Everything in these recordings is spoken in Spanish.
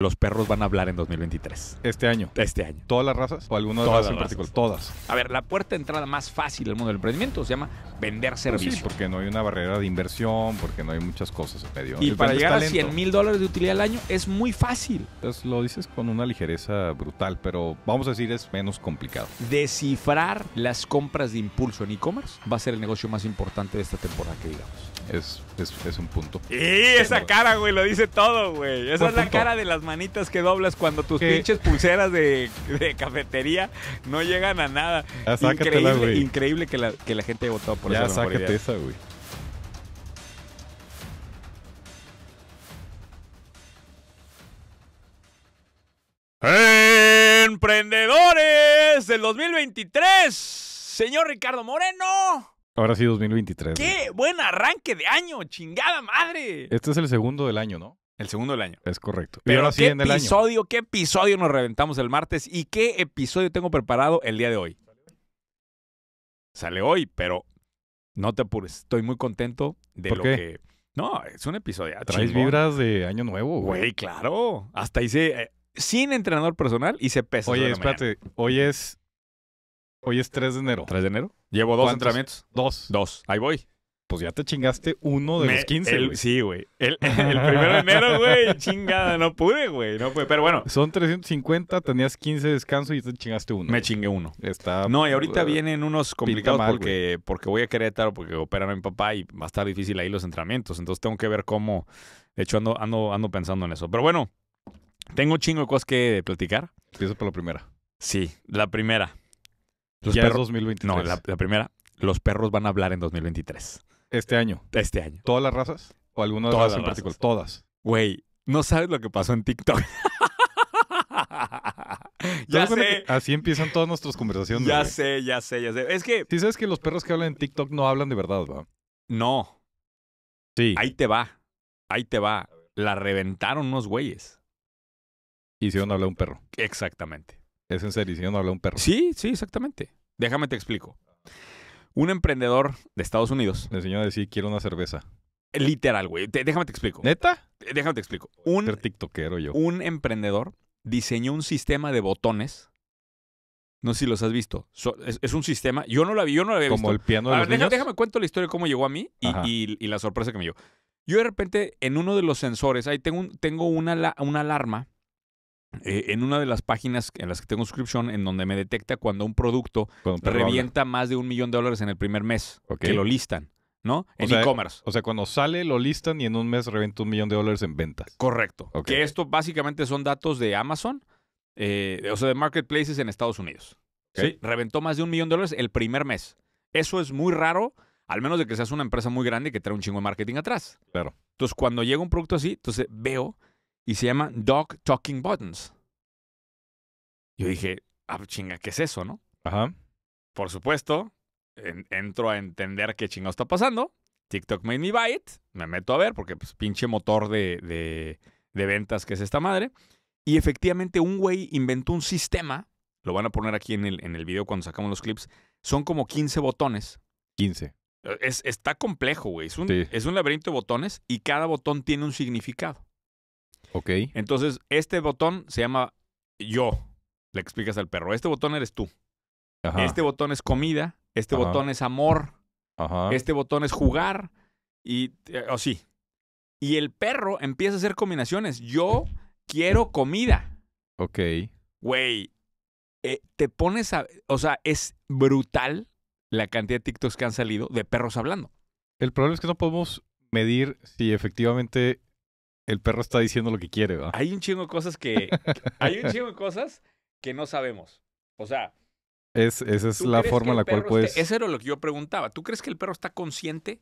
Los perros van a hablar en 2023. Este año. Este año. ¿Todas las razas o alguna de las razas en particular? Todas. A ver, la puerta de entrada más fácil del mundo del emprendimiento se llama vender servicios. Pues sí, porque no hay una barrera de inversión, porque no hay muchas cosas en medio. Y para llegar a 100 mil dólares de utilidad al año es muy fácil. Pues lo dices con una ligereza brutal, pero vamos a decir es menos complicado. Descifrar las compras de impulso en e-commerce va a ser el negocio más importante de esta temporada que digamos. Es, un punto. Y esa cara, güey, lo dice todo, güey. Esa es la cara de las manitas que doblas cuando tus pinches pulseras de, cafetería no llegan a nada. Ah, increíble, increíble que la, gente haya votado por esa esa. Ya, sácate esa, güey. Emprendedores del 2023, señor Ricardo Moreno. Ahora sí, 2023. ¡Qué buen arranque de año! ¡Chingada madre! Este es el segundo del año, ¿no? El segundo del año. Es correcto. ¿qué episodio, ¿qué episodio nos reventamos el martes? ¿Y qué episodio tengo preparado el día de hoy? Sale hoy, pero no te apures. Estoy muy contento de lo que... No, es un episodio. Ah, Traes vibras de año nuevo. Güey, claro. Hasta hice... Eh, sin entrenador personal y se pesa. Oye, espérate. Hoy es... Hoy es 3 de enero. ¿3 de enero? Llevo dos entrenamientos. Dos. Dos. Ahí voy pues ya te chingaste uno de los 15, Sí, güey. El, primero de enero, güey, chingada, no pude, güey, no pude, pero bueno. Son 350, tenías 15 de descanso y te chingaste uno. Me chingué uno. Está, no, y ahorita vienen unos complicados porque, porque voy a Querétaro, porque operan a mi papá y va a estar difícil ahí los entrenamientos, entonces tengo que ver cómo, de hecho ando, ando, pensando en eso. Pero bueno, tengo chingo de cosas que platicar. Empiezo por la primera. Sí, la primera. Los perros, 2023. No, la primera. Los perros van a hablar en 2023. Este año. Este año. ¿Todas las razas? ¿O alguna de las en particular? Todas. Güey, no sabes lo que pasó en TikTok. ya sé. Así empiezan todas nuestras conversaciones. Ya sé, ya sé, ya sé. Es que. Sí, sabes que los perros que hablan en TikTok no hablan de verdad, ¿va? No. Sí. Ahí te va. Ahí te va. La reventaron unos güeyes. Hicieron hablar un perro. Exactamente. Es en serio, hicieron hablar un perro. Sí, sí, exactamente. Déjame te explico. Un emprendedor de Estados Unidos. Le enseñó a decir, quiero una cerveza. Literal, güey. déjame te explico. ¿Neta? Eh, déjame te explico. Un, yo. un emprendedor diseñó un sistema de botones. No sé si los has visto. es, un sistema. Yo no lo había yo no había Como el piano de los déjame cuento la historia de cómo llegó a mí y, la sorpresa que me dio. Yo de repente, en uno de los sensores, ahí tengo, un- tengo una, una alarma eh, en una de las páginas en las que tengo subscription, en donde me detecta cuando un producto revienta más de un millón de dólares en el primer mes, que lo listan. ¿no? en e-commerce. O sea, cuando sale lo listan y en un mes revienta un millón de dólares en ventas. Correcto. Que esto básicamente son datos de Amazon, eh, o sea, de marketplaces en Estados Unidos. Sí, reventó más de un millón de dólares el primer mes. Eso es muy raro, al menos de que seas una empresa muy grande que trae un chingo de marketing atrás. Claro. Entonces, cuando llega un producto así, entonces veo y se llama Dog Talking Buttons. Yo dije, ah, pues chinga, ¿qué es eso, no? Ajá. Por supuesto, entro a entender qué chingado está pasando. TikTok made me buy Me meto a ver porque pues, pinche motor de, ventas que es esta madre. Y efectivamente un güey inventó un sistema, lo van a poner aquí en el, en el video cuando sacamos los clips, son como 15 botones. 15. Es, está complejo, güey. es un laberinto de botones y cada botón tiene un significado. Ok. Entonces, este botón se llama yo. Le explicas al perro, este botón eres tú. Este botón es comida, este botón es amor, Ajá. este botón es jugar y eh, sí. Y el perro empieza a hacer combinaciones. Yo quiero comida. Ok. Güey, eh, te pones a... O sea, es brutal la cantidad de TikToks que han salido de perros hablando. El problema es que no podemos medir si efectivamente el perro está diciendo lo que quiere, ¿verdad? Hay un chingo de cosas que. hay un chingo de cosas que no sabemos. O sea. Es, esa es la forma en la cual puedes. eso era lo que yo preguntaba. ¿Tú crees que el perro está consciente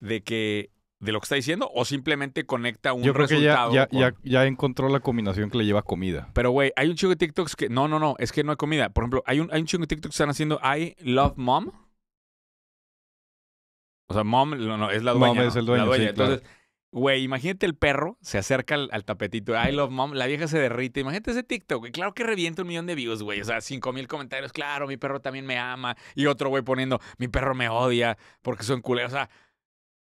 de que. De lo que está diciendo, o simplemente conecta un resultado? yo creo Que ya, ya, ya, encontró la combinación que le lleva comida. Pero, güey, hay un chingo de TikToks que. No, no, no, es que no hay comida. Por ejemplo, hay un, hay chingo de TikToks que están haciendo I love mom. O sea, mom no, es la dueña. Mom es el dueño. Entonces, Güey, imagínate el perro se acerca al, tapetito. I love mom. La vieja se derrite. Imagínate ese TikTok, Claro que revienta un millón de views, güey. O sea, cinco mil comentarios. Claro, mi perro también me ama. Y otro güey poniendo, mi perro me odia porque son culeros. O sea,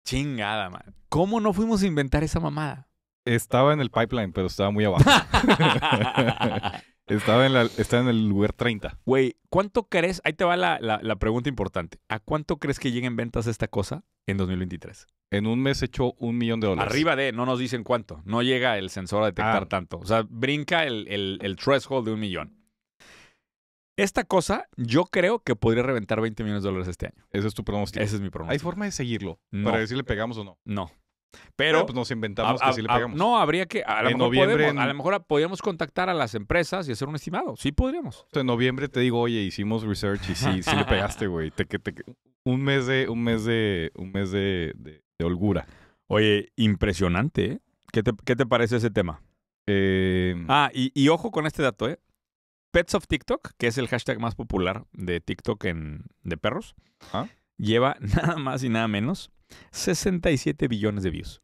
chingada, man. ¿Cómo no fuimos a inventar esa mamada? Estaba en el pipeline, pero estaba muy abajo. Estaba en, la, en el lugar 30. Güey, ¿cuánto crees? Ahí te va la, pregunta importante. ¿A cuánto crees que lleguen ventas esta cosa en 2023? En un mes hecho un millón de dólares. Arriba de, no nos dicen cuánto. No llega el sensor a detectar ah. tanto. O sea, brinca el, el, el threshold de un millón. Esta cosa, yo creo que podría reventar 20 millones de dólares este año. Ese es tu pronóstico. Ese es mi pronóstico. ¿Hay forma de seguirlo? Para decirle pegamos o no. No. Pero pues, nos inventamos que sí le pegamos. no, habría que. A lo, mejor a lo mejor podríamos contactar a las empresas y hacer un estimado. Sí, podríamos. En noviembre te digo, oye, hicimos research y sí, sí le pegaste, güey. un mes de, un mes de, un mes de, holgura. Oye, impresionante, ¿eh? ¿Qué te, ¿Qué te, parece ese tema? Em, ah, y, ojo con este dato, ¿eh? Pets of TikTok, que es el hashtag más popular de TikTok en, de perros, lleva nada más y nada menos 67 billones de views.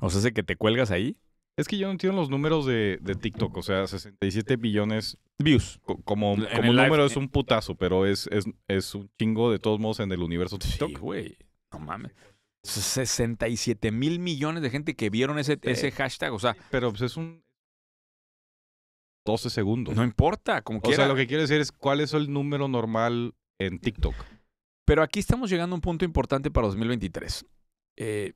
O sea, ese que te cuelgas ahí. Es que yo no entiendo los números de, de TikTok. O sea, 67 billones. Views. Como como, un número ¿eh? es un putazo, pero es, es, es, un chingo de todos modos en el universo TikTok. güey. no mames. 67 mil millones de gente que vieron ese, hashtag. O sea. Pero pues es un. 12 segundos. No importa, como O sea, lo que quiero decir es cuál es el número normal en TikTok. Pero aquí estamos llegando a un punto importante para 2023. Eh,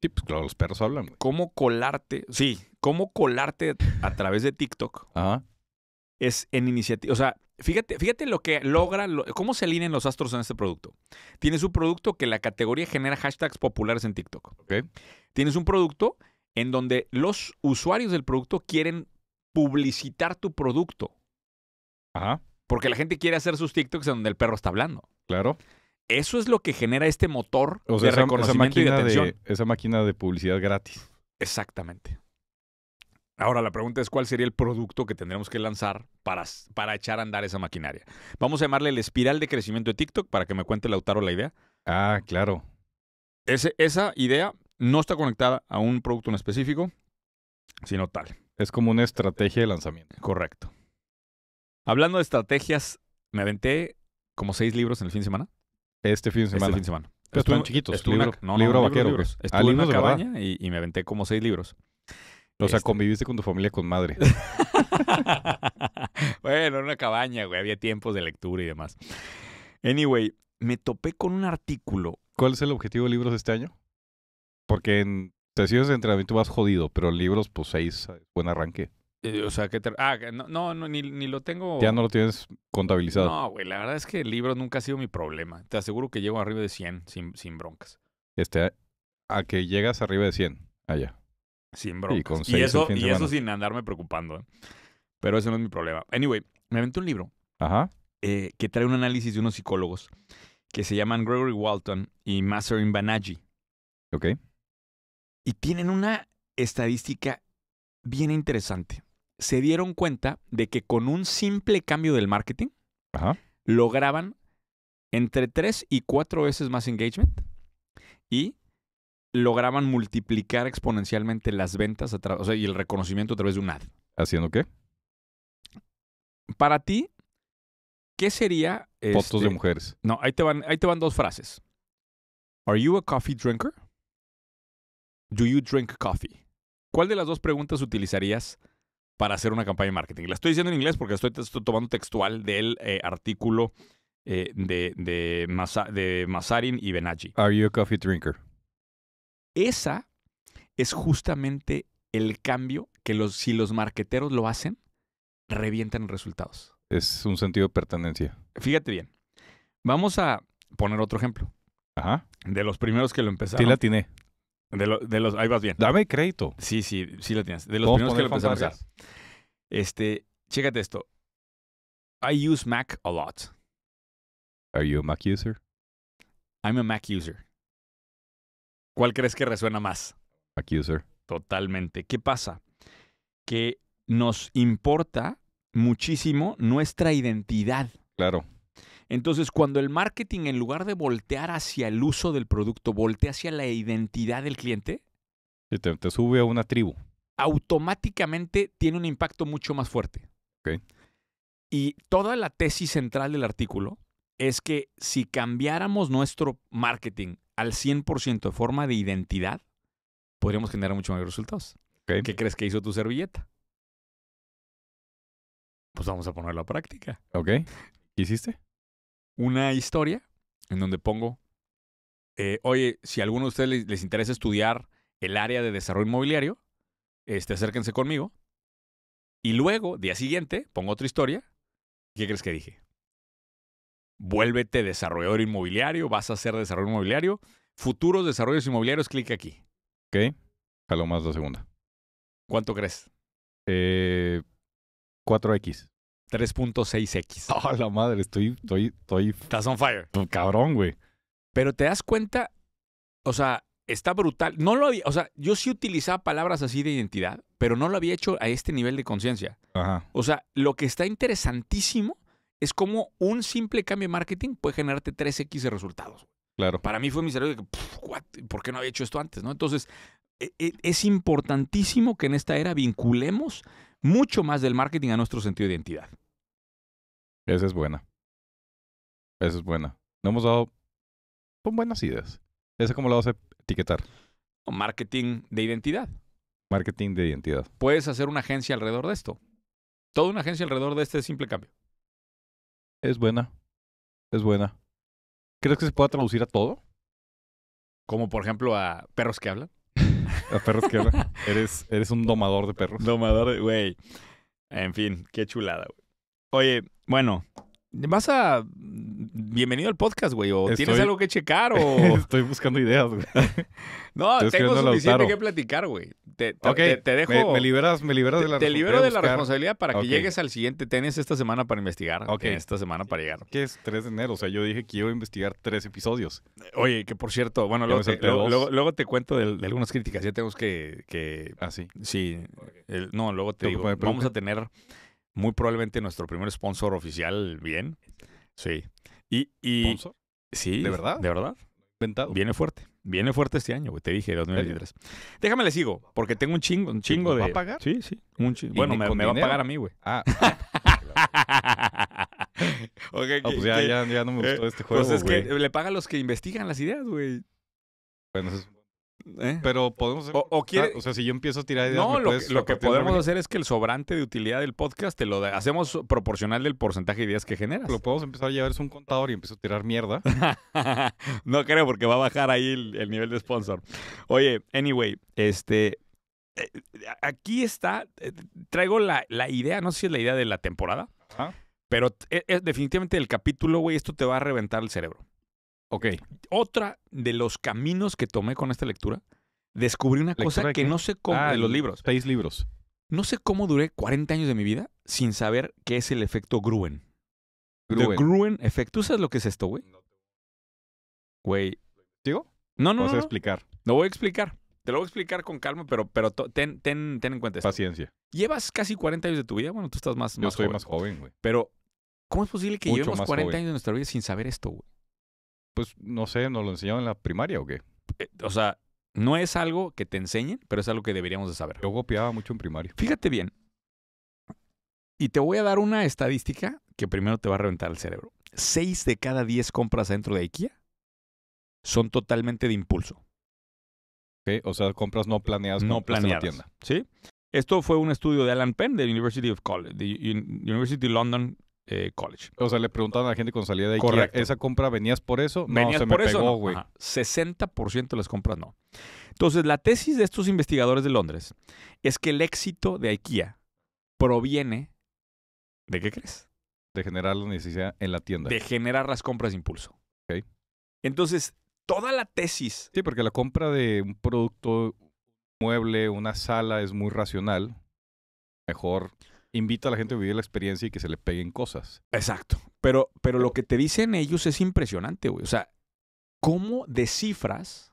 sí, pues claro, los perros hablan. ¿Cómo colarte? Sí, cómo colarte a través de TikTok Ajá. es en iniciativa. O sea, fíjate, fíjate lo que logra, cómo se alinean los astros en este producto. Tienes un producto que la categoría genera hashtags populares en TikTok. Okay. Tienes un producto en donde los usuarios del producto quieren publicitar tu producto. Ajá. Porque la gente quiere hacer sus TikToks en donde el perro está hablando. Claro. Eso es lo que genera este motor de reconocimiento máquina y de atención. esa máquina de publicidad gratis. Exactamente. Ahora la pregunta es cuál sería el producto que tendríamos que lanzar para, para echar a andar esa maquinaria. Vamos a llamarle el espiral de crecimiento de TikTok para que me cuente Lautaro la idea. Ah, claro. esa idea no está conectada a un producto en específico, sino tal. Es como una estrategia de lanzamiento. Correcto. Hablando de estrategias, me aventé como seis libros en el fin de semana. Este fin de este semana. Este chiquitos. libro, libro, vaquero. Estuve en una ah, cabaña y, me aventé como seis libros. O sea, este conviviste con tu familia con madre. bueno, en una cabaña, güey. Había tiempos de lectura y demás. Anyway, me topé con un artículo. ¿Cuál es el objetivo de libros este año? Porque en sesiones de entrenamiento vas jodido, pero en libros, pues seis, buen arranque. Eh, o sea, que te... ah, no, no, ni, lo tengo. Ya no lo tienes contabilizado. No, güey, la verdad es que el libro nunca ha sido mi problema. Te aseguro que llego arriba de 100 sin, sin broncas. Este, a que llegas arriba de 100 allá. Sin broncas. Y, eso, y eso sin andarme preocupando. ¿eh? Pero ese no es mi problema. Anyway, me aventé un libro Ajá. Eh, que trae un análisis de unos psicólogos que se llaman Gregory Walton y Masarin Banaji. Ok. Y tienen una estadística bien interesante se dieron cuenta de que con un simple cambio del marketing lograban entre tres y cuatro veces más engagement y lograban multiplicar exponencialmente las ventas y el reconocimiento a través de un ad. ¿Haciendo qué? Para ti, ¿qué sería... Fotos de este, mujeres. No, ahí te, van, ahí te van dos frases. ¿Are you a coffee drinker? ¿Do you drink coffee? ¿Cuál de las dos preguntas utilizarías para hacer una campaña de marketing. La estoy diciendo en inglés porque estoy, tomando textual del eh, artículo eh, de, de, y Benaji. Are you a coffee drinker? Esa es justamente el cambio que los, si los marqueteros lo hacen, revientan resultados. Es un sentido de pertenencia. Fíjate bien. Vamos a poner otro ejemplo. Ajá. De los primeros que lo empezaron. Sí, la de, de, los, ahí vas bien. Dame crédito. Sí, sí, sí lo tienes. De los primeros que lo pensamos. Este, chécate esto. I use Mac a lot. Are you a Mac user? I'm a Mac user. ¿Cuál crees que resuena más? Mac user. Totalmente. ¿Qué pasa? Que nos importa muchísimo nuestra identidad. Claro. Entonces, cuando el marketing, en lugar de voltear hacia el uso del producto, voltea hacia la identidad del cliente. te, sube a una tribu. Automáticamente tiene un impacto mucho más fuerte. Okay. Y toda la tesis central del artículo es que si cambiáramos nuestro marketing al 100% de forma de identidad, podríamos generar mucho mayores resultados. ¿Qué crees que hizo tu servilleta? Pues vamos a ponerlo a práctica. Ok. ¿Qué hiciste? una historia en donde pongo, eh, oye, si a alguno de ustedes les, interesa estudiar el área de desarrollo inmobiliario, este, acérquense conmigo. Y luego, día siguiente, pongo otra historia. ¿Qué crees que dije? Vuélvete desarrollador inmobiliario, vas a ser desarrollo inmobiliario. Futuros desarrollos inmobiliarios, clic aquí. Ok. Jaló más la segunda. ¿Cuánto crees? 4X. Eh, 3.6x. ¡Ah, la madre, estoy, estoy, estoy. Estás on fire. Pues, cabrón, güey. Pero te das cuenta, o sea, está brutal. No lo había, o sea, yo sí utilizaba palabras así de identidad, pero no lo había hecho a este nivel de conciencia. Ajá. O sea, lo que está interesantísimo es cómo un simple cambio de marketing puede generarte 3x de resultados. Claro. Para mí fue mi cerebro de que, ¿por qué no había hecho esto antes? ¿no? Entonces, e, e, es importantísimo que en esta era vinculemos mucho más del marketing a nuestro sentido de identidad. Esa es buena. Esa es buena. No hemos dado. buenas ideas. ¿Esa cómo la vas a etiquetar? Marketing de identidad. Marketing de identidad. Puedes hacer una agencia alrededor de esto. Toda una agencia alrededor de este simple cambio. Es buena. Es buena. ¿Crees que se pueda traducir a todo? Como por ejemplo a perros que hablan. A perros que eres, eres un domador de perros. Domador, güey. En fin, qué chulada, güey. Oye, bueno, vas a. Bienvenido al podcast, güey. O tienes algo que checar o. estoy buscando ideas, güey. no, tengo suficiente que platicar, güey. Te, dejo. Me, liberas, me liberas de la responsabilidad. Te libero de la responsabilidad para que llegues al siguiente Tienes esta semana para investigar. Ok. Esta semana para llegar. ¿Qué es 3 de enero. O sea, yo dije que iba a investigar tres episodios. Oye, que por cierto, bueno, luego te, te, cuento de, algunas críticas. Ya tenemos que. que ah, sí. Sí. no, luego te digo, vamos a tener muy probablemente nuestro primer sponsor oficial, bien. Sí. Y, y ¿Sponsor? Sí. ¿De verdad? De verdad. ventado Viene fuerte. Viene fuerte este año, güey. Te dije, 2023. Déjame le sigo, porque tengo un chingo, un chingo de. ¿Me va a pagar? Sí, sí. Un chingo. Bueno, me, me va a pagar a mí, güey. Ah. Ok. Ah, pues ya, ya, ya, no me gustó eh, este pues juego. Pues es que le pagan los que investigan las ideas, güey. Bueno, eso es ¿Eh? Pero podemos. Hacer, o, sea, si yo empiezo a tirar ideas. No, lo, que, podemos hacer es que el sobrante de utilidad del podcast te lo hacemos proporcional del porcentaje de ideas que generas. Lo podemos empezar a llevar es un contador y empiezo a tirar mierda. no creo, porque va a bajar ahí el, nivel de sponsor. Oye, anyway, este. Eh, aquí está. Eh, traigo la, idea, no sé si es la idea de la temporada. Pero definitivamente el capítulo, güey, esto te va a reventar el cerebro. Ok. Otra de los caminos que tomé con esta lectura, descubrí una cosa que no sé cómo. Ah, de los libros. Seis libros. No sé cómo duré 40 años de mi vida sin saber qué es el efecto Gruen. Gruen. Gruen ¿Tú sabes lo que es esto, güey? Güey. ¿Sigo? No, no. Vas no, a explicar. Lo voy a explicar. Te lo voy a explicar con calma, pero, pero ten, en cuenta esto. Paciencia. Llevas casi 40 años de tu vida. Bueno, tú estás más, más joven. soy más joven, güey. Pero, ¿cómo es posible que llevemos 40 años de nuestra vida sin saber esto, güey? pues no sé, nos lo enseñaron en la primaria o qué. Eh, o sea, no es algo que te enseñen, pero es algo que deberíamos de saber. Yo copiaba mucho en primaria. Fíjate bien. Y te voy a dar una estadística que primero te va a reventar el cerebro. Seis de cada diez compras dentro de IKEA son totalmente de impulso. o sea, compras no planeadas. No planeadas. En la tienda. Sí. Esto fue un estudio de Alan Penn de University of College, de University of London eh, college. O sea, le preguntaban a la gente con salida de IKEA, ¿esa compra venías por eso? No, venías por eso, pegó, güey. 60% de las compras no. Entonces, la tesis de estos investigadores de Londres es que el éxito de IKEA proviene ¿de qué crees? De generar la necesidad en la tienda. De generar las compras de impulso. Okay. Entonces, toda la tesis. Sí, porque la compra de un producto, un mueble, una sala es muy racional. Mejor invita a la gente a vivir la experiencia y que se le peguen cosas. Exacto. Pero, pero lo que te dicen ellos es impresionante, güey. O sea, ¿cómo descifras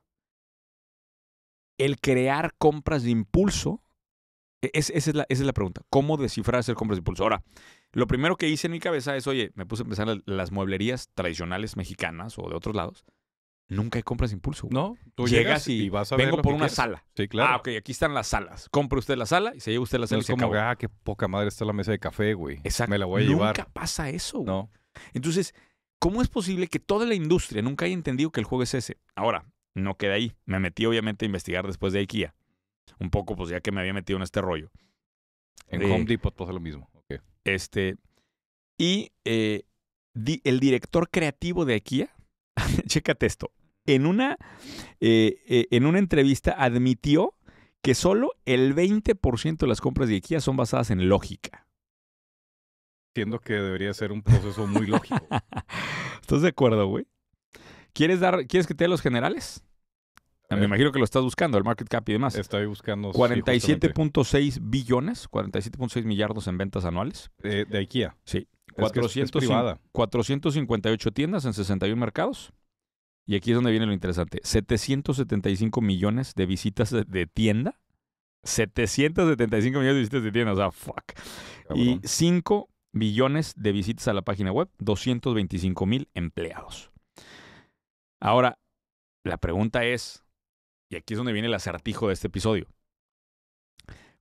el crear compras de impulso? E, es, esa, es la, es la pregunta. ¿Cómo descifrar hacer compras de impulso? Ahora, lo primero que hice en mi cabeza es, oye, me puse a empezar las mueblerías tradicionales mexicanas o de otros lados Nunca hay compras impulso. Güey. No, tú llegas, y, vas a vengo por una sala. Sí, claro. Ah, ok, aquí están las salas. Compre usted la sala y se lleva usted la sala. es como, ah, qué poca madre está la mesa de café, güey. Exacto. Me la voy a llevar. Nunca pasa eso. Güey. No. Entonces, ¿cómo es posible que toda la industria nunca haya entendido que el juego es ese? Ahora, no queda ahí. Me metí obviamente a investigar después de IKEA. Un poco, pues ya que me había metido en este rollo. En Home eh, Depot pasa lo mismo. Este. Y eh, el director creativo de IKEA chécate esto, en una, eh, eh, en una entrevista admitió que solo el 20% de las compras de IKEA son basadas en lógica. Entiendo que debería ser un proceso muy lógico. ¿Estás de acuerdo, güey? ¿Quieres, dar, ¿Quieres que te dé los generales? Me imagino que lo estás buscando, el market cap y demás. Estoy buscando. 47.6 billones, 47.6 millardos en ventas anuales. Eh, de IKEA. Sí. 458 tiendas en 61 mercados. Y aquí es donde viene lo interesante. 775 millones de visitas de, tienda. 775 millones de visitas de tienda, o sea, fuck. Y 5 millones de visitas a la página web, 225 mil empleados. Ahora, la pregunta es, y aquí es donde viene el acertijo de este episodio.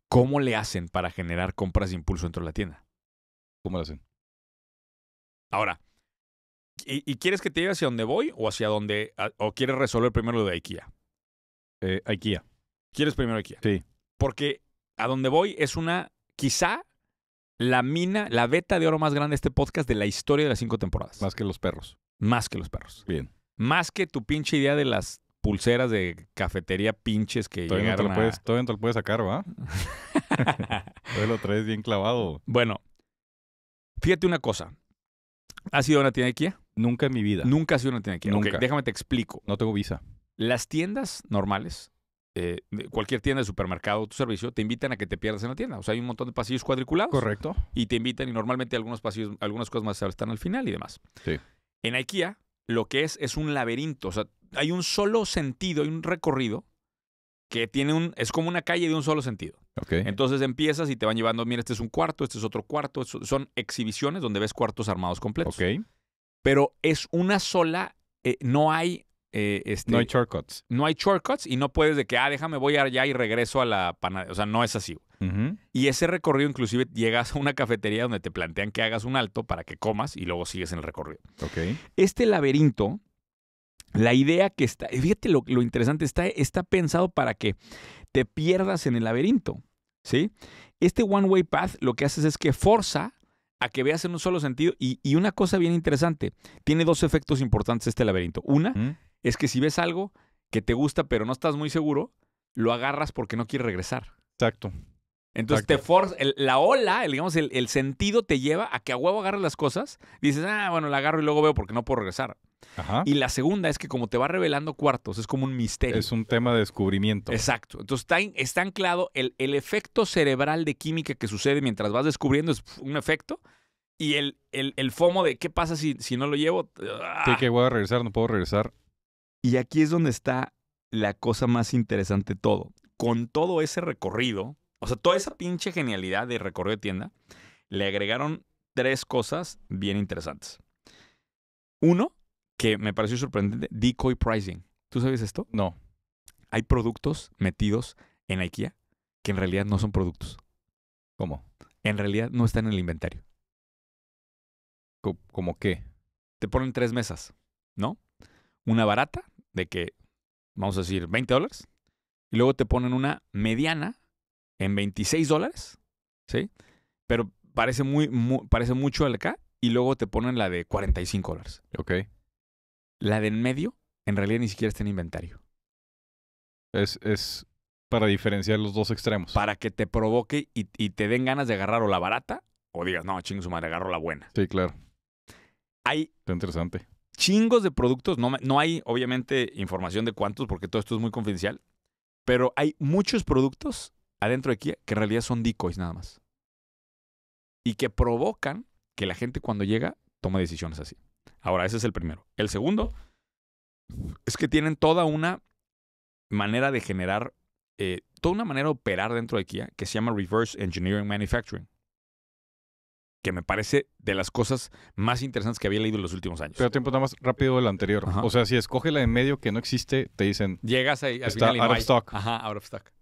¿Cómo le hacen para generar compras de impulso dentro de la tienda? ¿Cómo lo hacen? Ahora, ¿y, quieres que te lleve hacia donde voy o hacia dónde o quieres resolver primero lo de IKEA? Eh, IKEA. ¿Quieres primero IKEA? Sí. Porque a donde voy es una, quizá, la mina, la beta de oro más grande de este podcast de la historia de las cinco temporadas. Más que los perros. Más que los perros. Bien. Más que tu pinche idea de las pulseras de cafetería pinches que todavía llegaron lo puedes, a... Todavía no lo puedes sacar, ¿va? todavía lo traes bien clavado. Bueno, fíjate una cosa. ¿Has sido una tienda de Nunca en mi vida. Nunca ha sido una tienda de Nunca. déjame te explico. No tengo visa. Las tiendas normales, eh, cualquier tienda de supermercado, tu servicio, te invitan a que te pierdas en la tienda. O sea, hay un montón de pasillos cuadriculados. Correcto. Y te invitan y normalmente algunos pasillos, algunas cosas más están al final y demás. Sí. En IKEA, lo que es es un laberinto. O sea, hay un solo sentido, hay un recorrido que tiene un, es como una calle de un solo sentido. Entonces empiezas y te van llevando, mira, este es un cuarto, este es otro cuarto. Son exhibiciones donde ves cuartos armados completos. Pero es una sola, eh, no hay... Eh, este, no hay shortcuts. No hay shortcuts y no puedes de que, ah, déjame, voy allá y regreso a la panadería. O sea, no es así. Y ese recorrido inclusive llegas a una cafetería donde te plantean que hagas un alto para que comas y luego sigues en el recorrido. Este laberinto la idea que está, fíjate lo, interesante, está, está pensado para que te pierdas en el laberinto. ¿sí? Este one-way path lo que haces es que forza a que veas en un solo sentido. Y, una cosa bien interesante, tiene dos efectos importantes este laberinto. Una es que si ves algo que te gusta pero no estás muy seguro, lo agarras porque no quieres regresar. Exacto. Entonces te la ola, digamos, el, sentido te lleva a que a huevo agarres las cosas. Dices, ah, bueno, la agarro y luego veo porque no puedo regresar. Y la segunda es que como te va revelando cuartos, es como un misterio. Es un tema de descubrimiento. Exacto. Entonces está, está anclado el, efecto cerebral de química que sucede mientras vas descubriendo, es un efecto. Y el, el, FOMO de qué pasa si, si no lo llevo. Ah". que voy a regresar, no puedo regresar. Y aquí es donde está la cosa más interesante de todo. Con todo ese recorrido, o sea, toda esa pinche genialidad de recorrido de tienda, le agregaron tres cosas bien interesantes. Uno, que me pareció sorprendente, decoy pricing. ¿Tú sabes esto? No. Hay productos metidos en IKEA que en realidad no son productos. ¿Cómo? En realidad no están en el inventario. ¿Cómo qué? Te ponen tres mesas, ¿no? Una barata, de que, vamos a decir, 20 dólares. Y luego te ponen una mediana, en 26 dólares, ¿sí? Pero parece, muy, parece mucho al acá y luego te ponen la de 45 dólares. Ok. La de en medio, en realidad ni siquiera está en inventario. Es, es para diferenciar los dos extremos. Para que te provoque y, te den ganas de agarrar o la barata o digas, no, chingo su madre, agarro la buena. Sí, claro. Hay Está interesante. chingos de productos. No, no hay, obviamente, información de cuántos, porque todo esto es muy confidencial. Pero hay muchos productos adentro de Kia que en realidad son decoys nada más. Y que provocan que la gente cuando llega tome decisiones así. Ahora, ese es el primero. El segundo es que tienen toda una manera de generar, eh, toda una manera de operar dentro de Kia ¿eh? que se llama Reverse Engineering Manufacturing que me parece de las cosas más interesantes que había leído en los últimos años. Pero tiempo nada más rápido del anterior. O sea, si escoge la de medio que no existe, te dicen... Llegas ahí, está out of stock. Ajá, out of stock.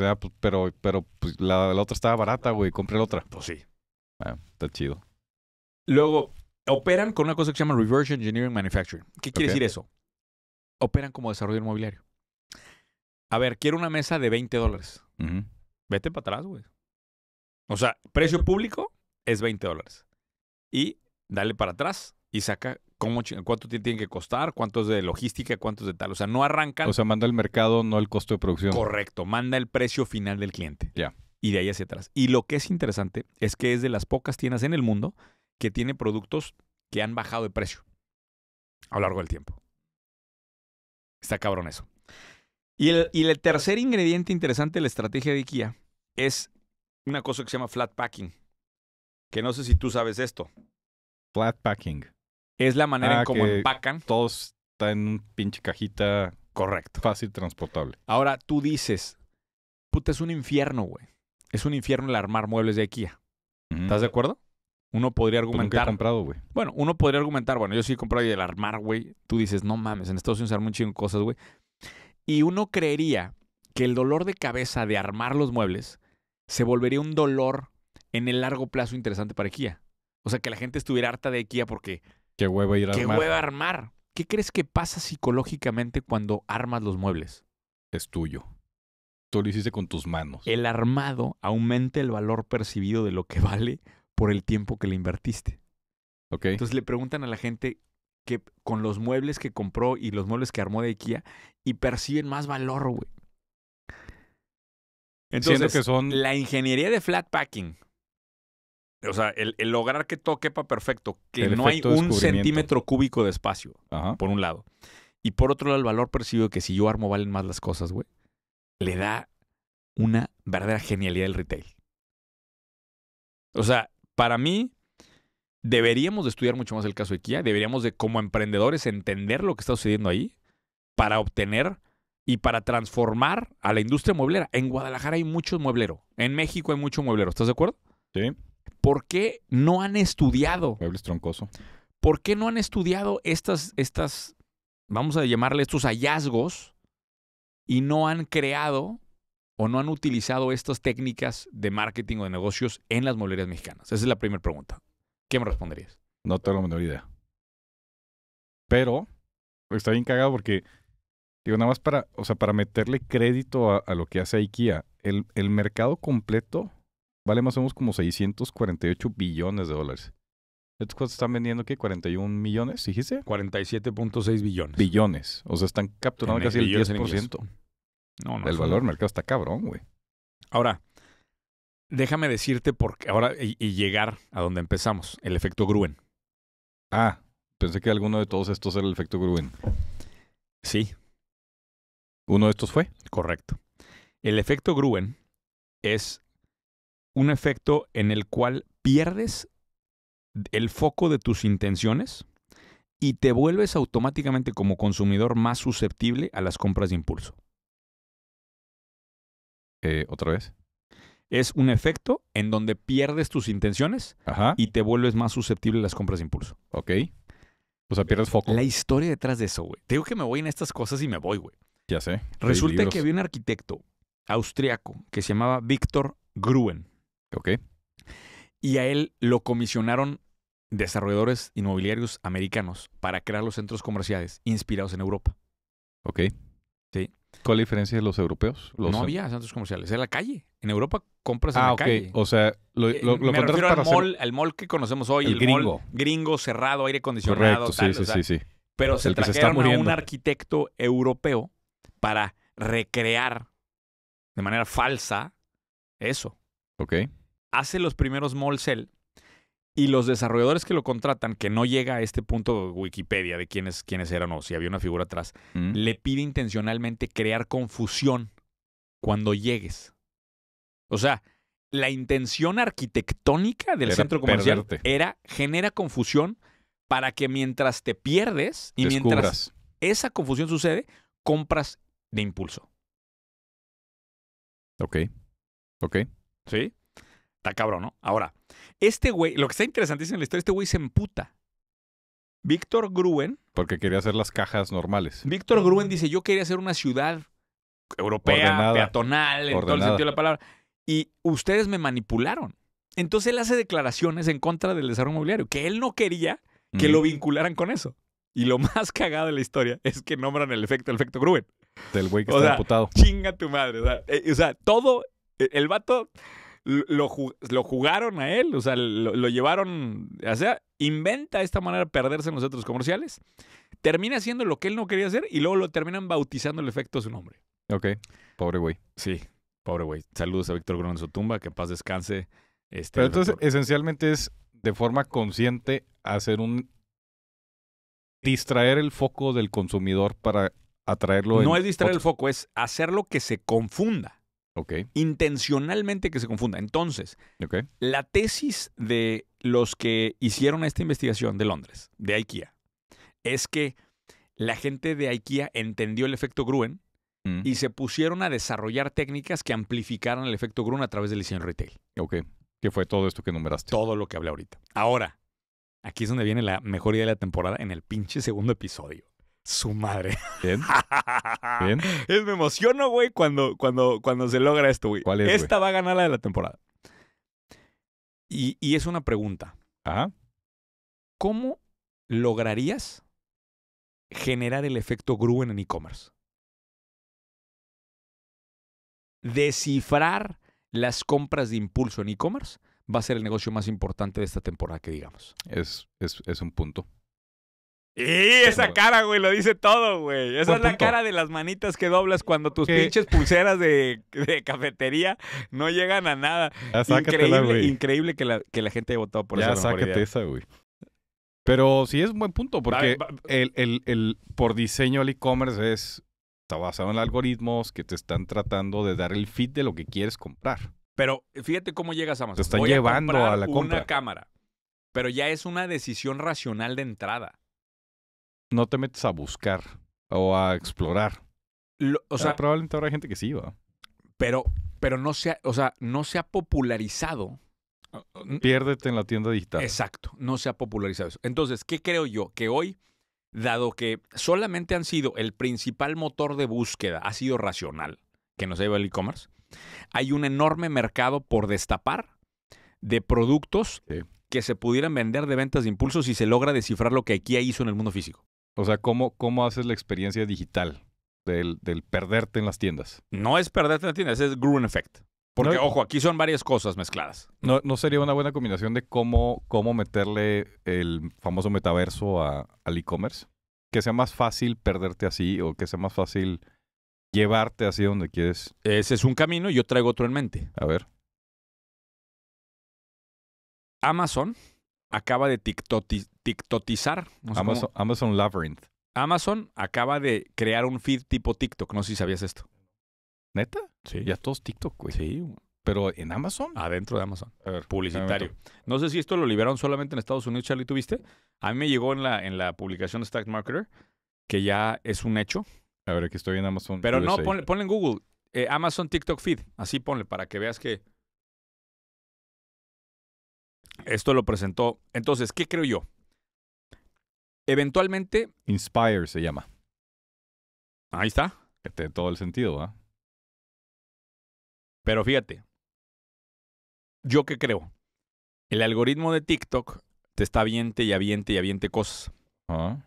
Ah, pues, pero, pero pues, la, otra estaba barata, güey, compré la otra. Pues sí. Ah, está chido. Luego, operan con una cosa que se llama Reverse Engineering Manufacturing. ¿Qué quiere decir eso? Operan como desarrollo inmobiliario. A ver, quiero una mesa de 20 dólares. Vete para atrás, güey. O sea, precio público es 20 dólares. Y dale para atrás y saca cuánto tiene que costar, cuánto es de logística, cuánto es de tal. O sea, no arrancan. O sea, manda el mercado, no el costo de producción. Correcto, manda el precio final del cliente. Ya. Y de ahí hacia atrás. Y lo que es interesante es que es de las pocas tiendas en el mundo que tiene productos que han bajado de precio a lo largo del tiempo. Está cabrón eso. Y el, y el tercer ingrediente interesante de la estrategia de IKEA es una cosa que se llama flat packing. Que no sé si tú sabes esto. Flat packing es la manera en ah, cómo empacan. Todo está en un pinche cajita. Correcto. Fácil transportable. Ahora tú dices, puta, es un infierno, güey. Es un infierno el armar muebles de IKEA. ¿Estás de acuerdo? Uno podría pues argumentar. he comprado, güey. Bueno, uno podría argumentar, bueno, yo sí he comprado y el armar, güey. Tú dices, no mames, en Estados Unidos se arman un chingo cosas, güey. Y uno creería que el dolor de cabeza de armar los muebles se volvería un dolor en el largo plazo interesante para IKEA. O sea, que la gente estuviera harta de IKEA porque Qué hueva ir a armar. Qué hueva armar. ¿Qué crees que pasa psicológicamente cuando armas los muebles? Es tuyo. Tú lo hiciste con tus manos. El armado aumenta el valor percibido de lo que vale por el tiempo que le invertiste. Entonces le preguntan a la gente que con los muebles que compró y los muebles que armó de IKEA y perciben más valor, güey. Entonces, que son... la ingeniería de flat packing o sea, el, lograr que todo quepa perfecto, que no hay un centímetro cúbico de espacio, por un lado. Y por otro lado, el valor percibido que si yo armo valen más las cosas, güey, le da una verdadera genialidad al retail. O sea, para mí, deberíamos de estudiar mucho más el caso de IKEA. deberíamos de como emprendedores entender lo que está sucediendo ahí para obtener y para transformar a la industria mueblera. En Guadalajara hay muchos mueblero, en México hay mucho mueblero, ¿estás de acuerdo? Sí. ¿Por qué no han estudiado? troncoso. ¿Por qué no han estudiado estas, estas, vamos a llamarle estos hallazgos y no han creado o no han utilizado estas técnicas de marketing o de negocios en las molerías mexicanas? Esa es la primera pregunta. ¿Qué me responderías? No tengo la menor idea. Pero está bien cagado porque, digo, nada más para, o sea, para meterle crédito a, lo que hace IKEA, el mercado completo vale más o menos como 648 billones de dólares. Estos cosas están vendiendo, ¿qué? ¿41 millones, dijiste? 47.6 billones. Billones. O sea, están capturando casi el 10%. No, no. el valor mercado está cabrón, güey. Ahora, déjame decirte por qué. Ahora, y, y, llegar a donde empezamos, el efecto Gruen. Ah, pensé que alguno de todos estos era el efecto Gruen. Sí. ¿Uno de estos fue? Correcto. El efecto Gruen es un efecto en el cual pierdes el foco de tus intenciones y te vuelves automáticamente como consumidor más susceptible a las compras de impulso. Eh, ¿Otra vez? Es un efecto en donde pierdes tus intenciones y te vuelves más susceptible a las compras de impulso. Ok. O sea, pierdes foco. La historia detrás de eso, güey. Te digo que me voy en estas cosas y me voy, güey. Ya sé. Resulta que había un arquitecto austriaco que se llamaba Víctor Gruen. Ok. Y a él lo comisionaron desarrolladores inmobiliarios americanos para crear los centros comerciales inspirados en Europa. Ok. Sí. ¿Cuál es la diferencia de los europeos? no había centros comerciales, era la calle. En Europa compras en ah, la calle. O sea, lo, eh, lo, Me refiero al, mall, mall, que conocemos hoy, el, gringo. gringo cerrado, aire acondicionado. tal, sí, sí, sí, Pero se trajeron a un arquitecto europeo para recrear de manera falsa eso. Ok hace los primeros mall sell y los desarrolladores que lo contratan, que no llega a este punto de Wikipedia de quiénes, quiénes eran o si había una figura atrás, mm. le pide intencionalmente crear confusión cuando llegues. O sea, la intención arquitectónica del centro comercial era genera confusión para que mientras te pierdes y mientras esa confusión sucede, compras de impulso. Ok. Ok. ¿Sí? Está cabrón, ¿no? Ahora, este güey, lo que está interesantísimo en la historia, este güey se emputa. Víctor Gruen. Porque quería hacer las cajas normales. Víctor Gruen dice: Yo quería hacer una ciudad europea, peatonal, en todo el sentido de la palabra. Y ustedes me manipularon. Entonces él hace declaraciones en contra del desarrollo inmobiliario, que él no quería que lo vincularan con eso. Y lo más cagado de la historia es que nombran el efecto, el efecto Gruen. Del güey que está sea, Chinga tu madre. O sea, eh, o sea todo. Eh, el vato lo, jugaron a él, o sea, lo, llevaron, o sea, inventa esta manera de perderse en los otros comerciales, termina haciendo lo que él no quería hacer y luego lo terminan bautizando el efecto de su nombre. Ok, pobre güey. Sí, pobre güey. Saludos a Víctor Grón en su tumba, que paz descanse. Este, Pero entonces, esencialmente es de forma consciente hacer un... distraer el foco del consumidor para atraerlo. No es distraer el foco, es hacer lo que se confunda. Intencionalmente que se confunda. Entonces, la tesis de los que hicieron esta investigación de Londres, de IKEA, es que la gente de IKEA entendió el efecto Gruen mm. y se pusieron a desarrollar técnicas que amplificaran el efecto Gruen a través del diseño retail. Ok. Que fue todo esto que numeraste. Todo lo que hablé ahorita. Ahora, aquí es donde viene la mejor idea de la temporada en el pinche segundo episodio su madre. Bien. Es, me emociono, güey, cuando, cuando, cuando se logra esto, güey. Esta va a ganar la de la temporada. Y, es una pregunta. ¿Cómo lograrías generar el efecto Gruen en e-commerce? Descifrar las compras de impulso en e-commerce va a ser el negocio más importante de esta temporada, que digamos. es, es un punto. Y esa cara, güey, lo dice todo, güey. Esa es la cara de las manitas que doblas cuando tus pinches pulseras de, cafetería no llegan a nada. Ya, increíble, increíble que la, gente haya votado por ya, sácate esa, güey. Pero sí es un buen punto, porque el, por diseño el e-commerce es está basado en algoritmos que te están tratando de dar el feed de lo que quieres comprar. Pero eh, fíjate cómo llegas a Amazon. Te están llevando a, la compra. Una cámara. Pero ya es una decisión racional de entrada no te metes a buscar o a explorar. o ah, sea, probablemente habrá gente que sí va. Pero, pero no se ha, o sea, no se ha popularizado. Ah, ah, piérdete en la tienda digital. Exacto, no se ha popularizado eso. Entonces, ¿qué creo yo? Que hoy, dado que solamente han sido el principal motor de búsqueda, ha sido racional, que nos lleva el e-commerce, hay un enorme mercado por destapar de productos que se pudieran vender de ventas de impulso si se logra descifrar lo que IKEA hizo en el mundo físico. O sea, ¿cómo, cómo haces la experiencia digital del, perderte en las tiendas? No es perderte en las tiendas, es Gruen Effect. Porque, ojo, aquí son varias cosas mezcladas. No, sería una buena combinación de cómo, cómo meterle el famoso metaverso al e-commerce. Que sea más fácil perderte así o que sea más fácil llevarte así donde quieres. Ese es un camino y yo traigo otro en mente. A ver. Amazon acaba de tiktotizar. Amazon, Amazon, Labyrinth. Amazon acaba de crear un feed tipo TikTok. No sé si sabías esto. ¿Neta? Sí. Ya todos TikTok, güey. Sí. Pero en Amazon. Adentro de Amazon. Publicitario. No sé si esto lo liberaron solamente en Estados Unidos, Charlie, ¿tuviste? A mí me llegó en la, en la publicación Stack Marketer que ya es un hecho. A ver, aquí estoy en Amazon. Pero no, ponle, ponle, en Google. Eh, Amazon TikTok Feed. Así ponle para que veas que. Esto lo presentó. Entonces, ¿qué creo yo? Eventualmente. Inspire se llama. Ahí está. Que te todo el sentido, ¿ah? Pero fíjate. ¿Yo qué creo? El algoritmo de TikTok te está aviente y aviente y aviente cosas. ¿Ah?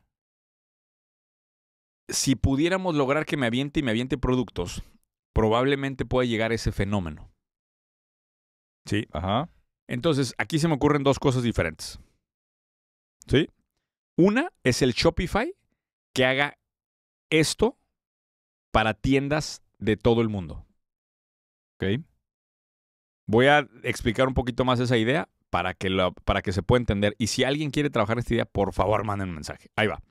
Si pudiéramos lograr que me aviente y me aviente productos, probablemente pueda llegar ese fenómeno. Sí. Ajá. Entonces, aquí se me ocurren dos cosas diferentes. ¿Sí? Una es el Shopify que haga esto para tiendas de todo el mundo. ¿Ok? Voy a explicar un poquito más esa idea para que, para que se pueda entender. Y si alguien quiere trabajar esta idea, por favor, manden un mensaje. Ahí va.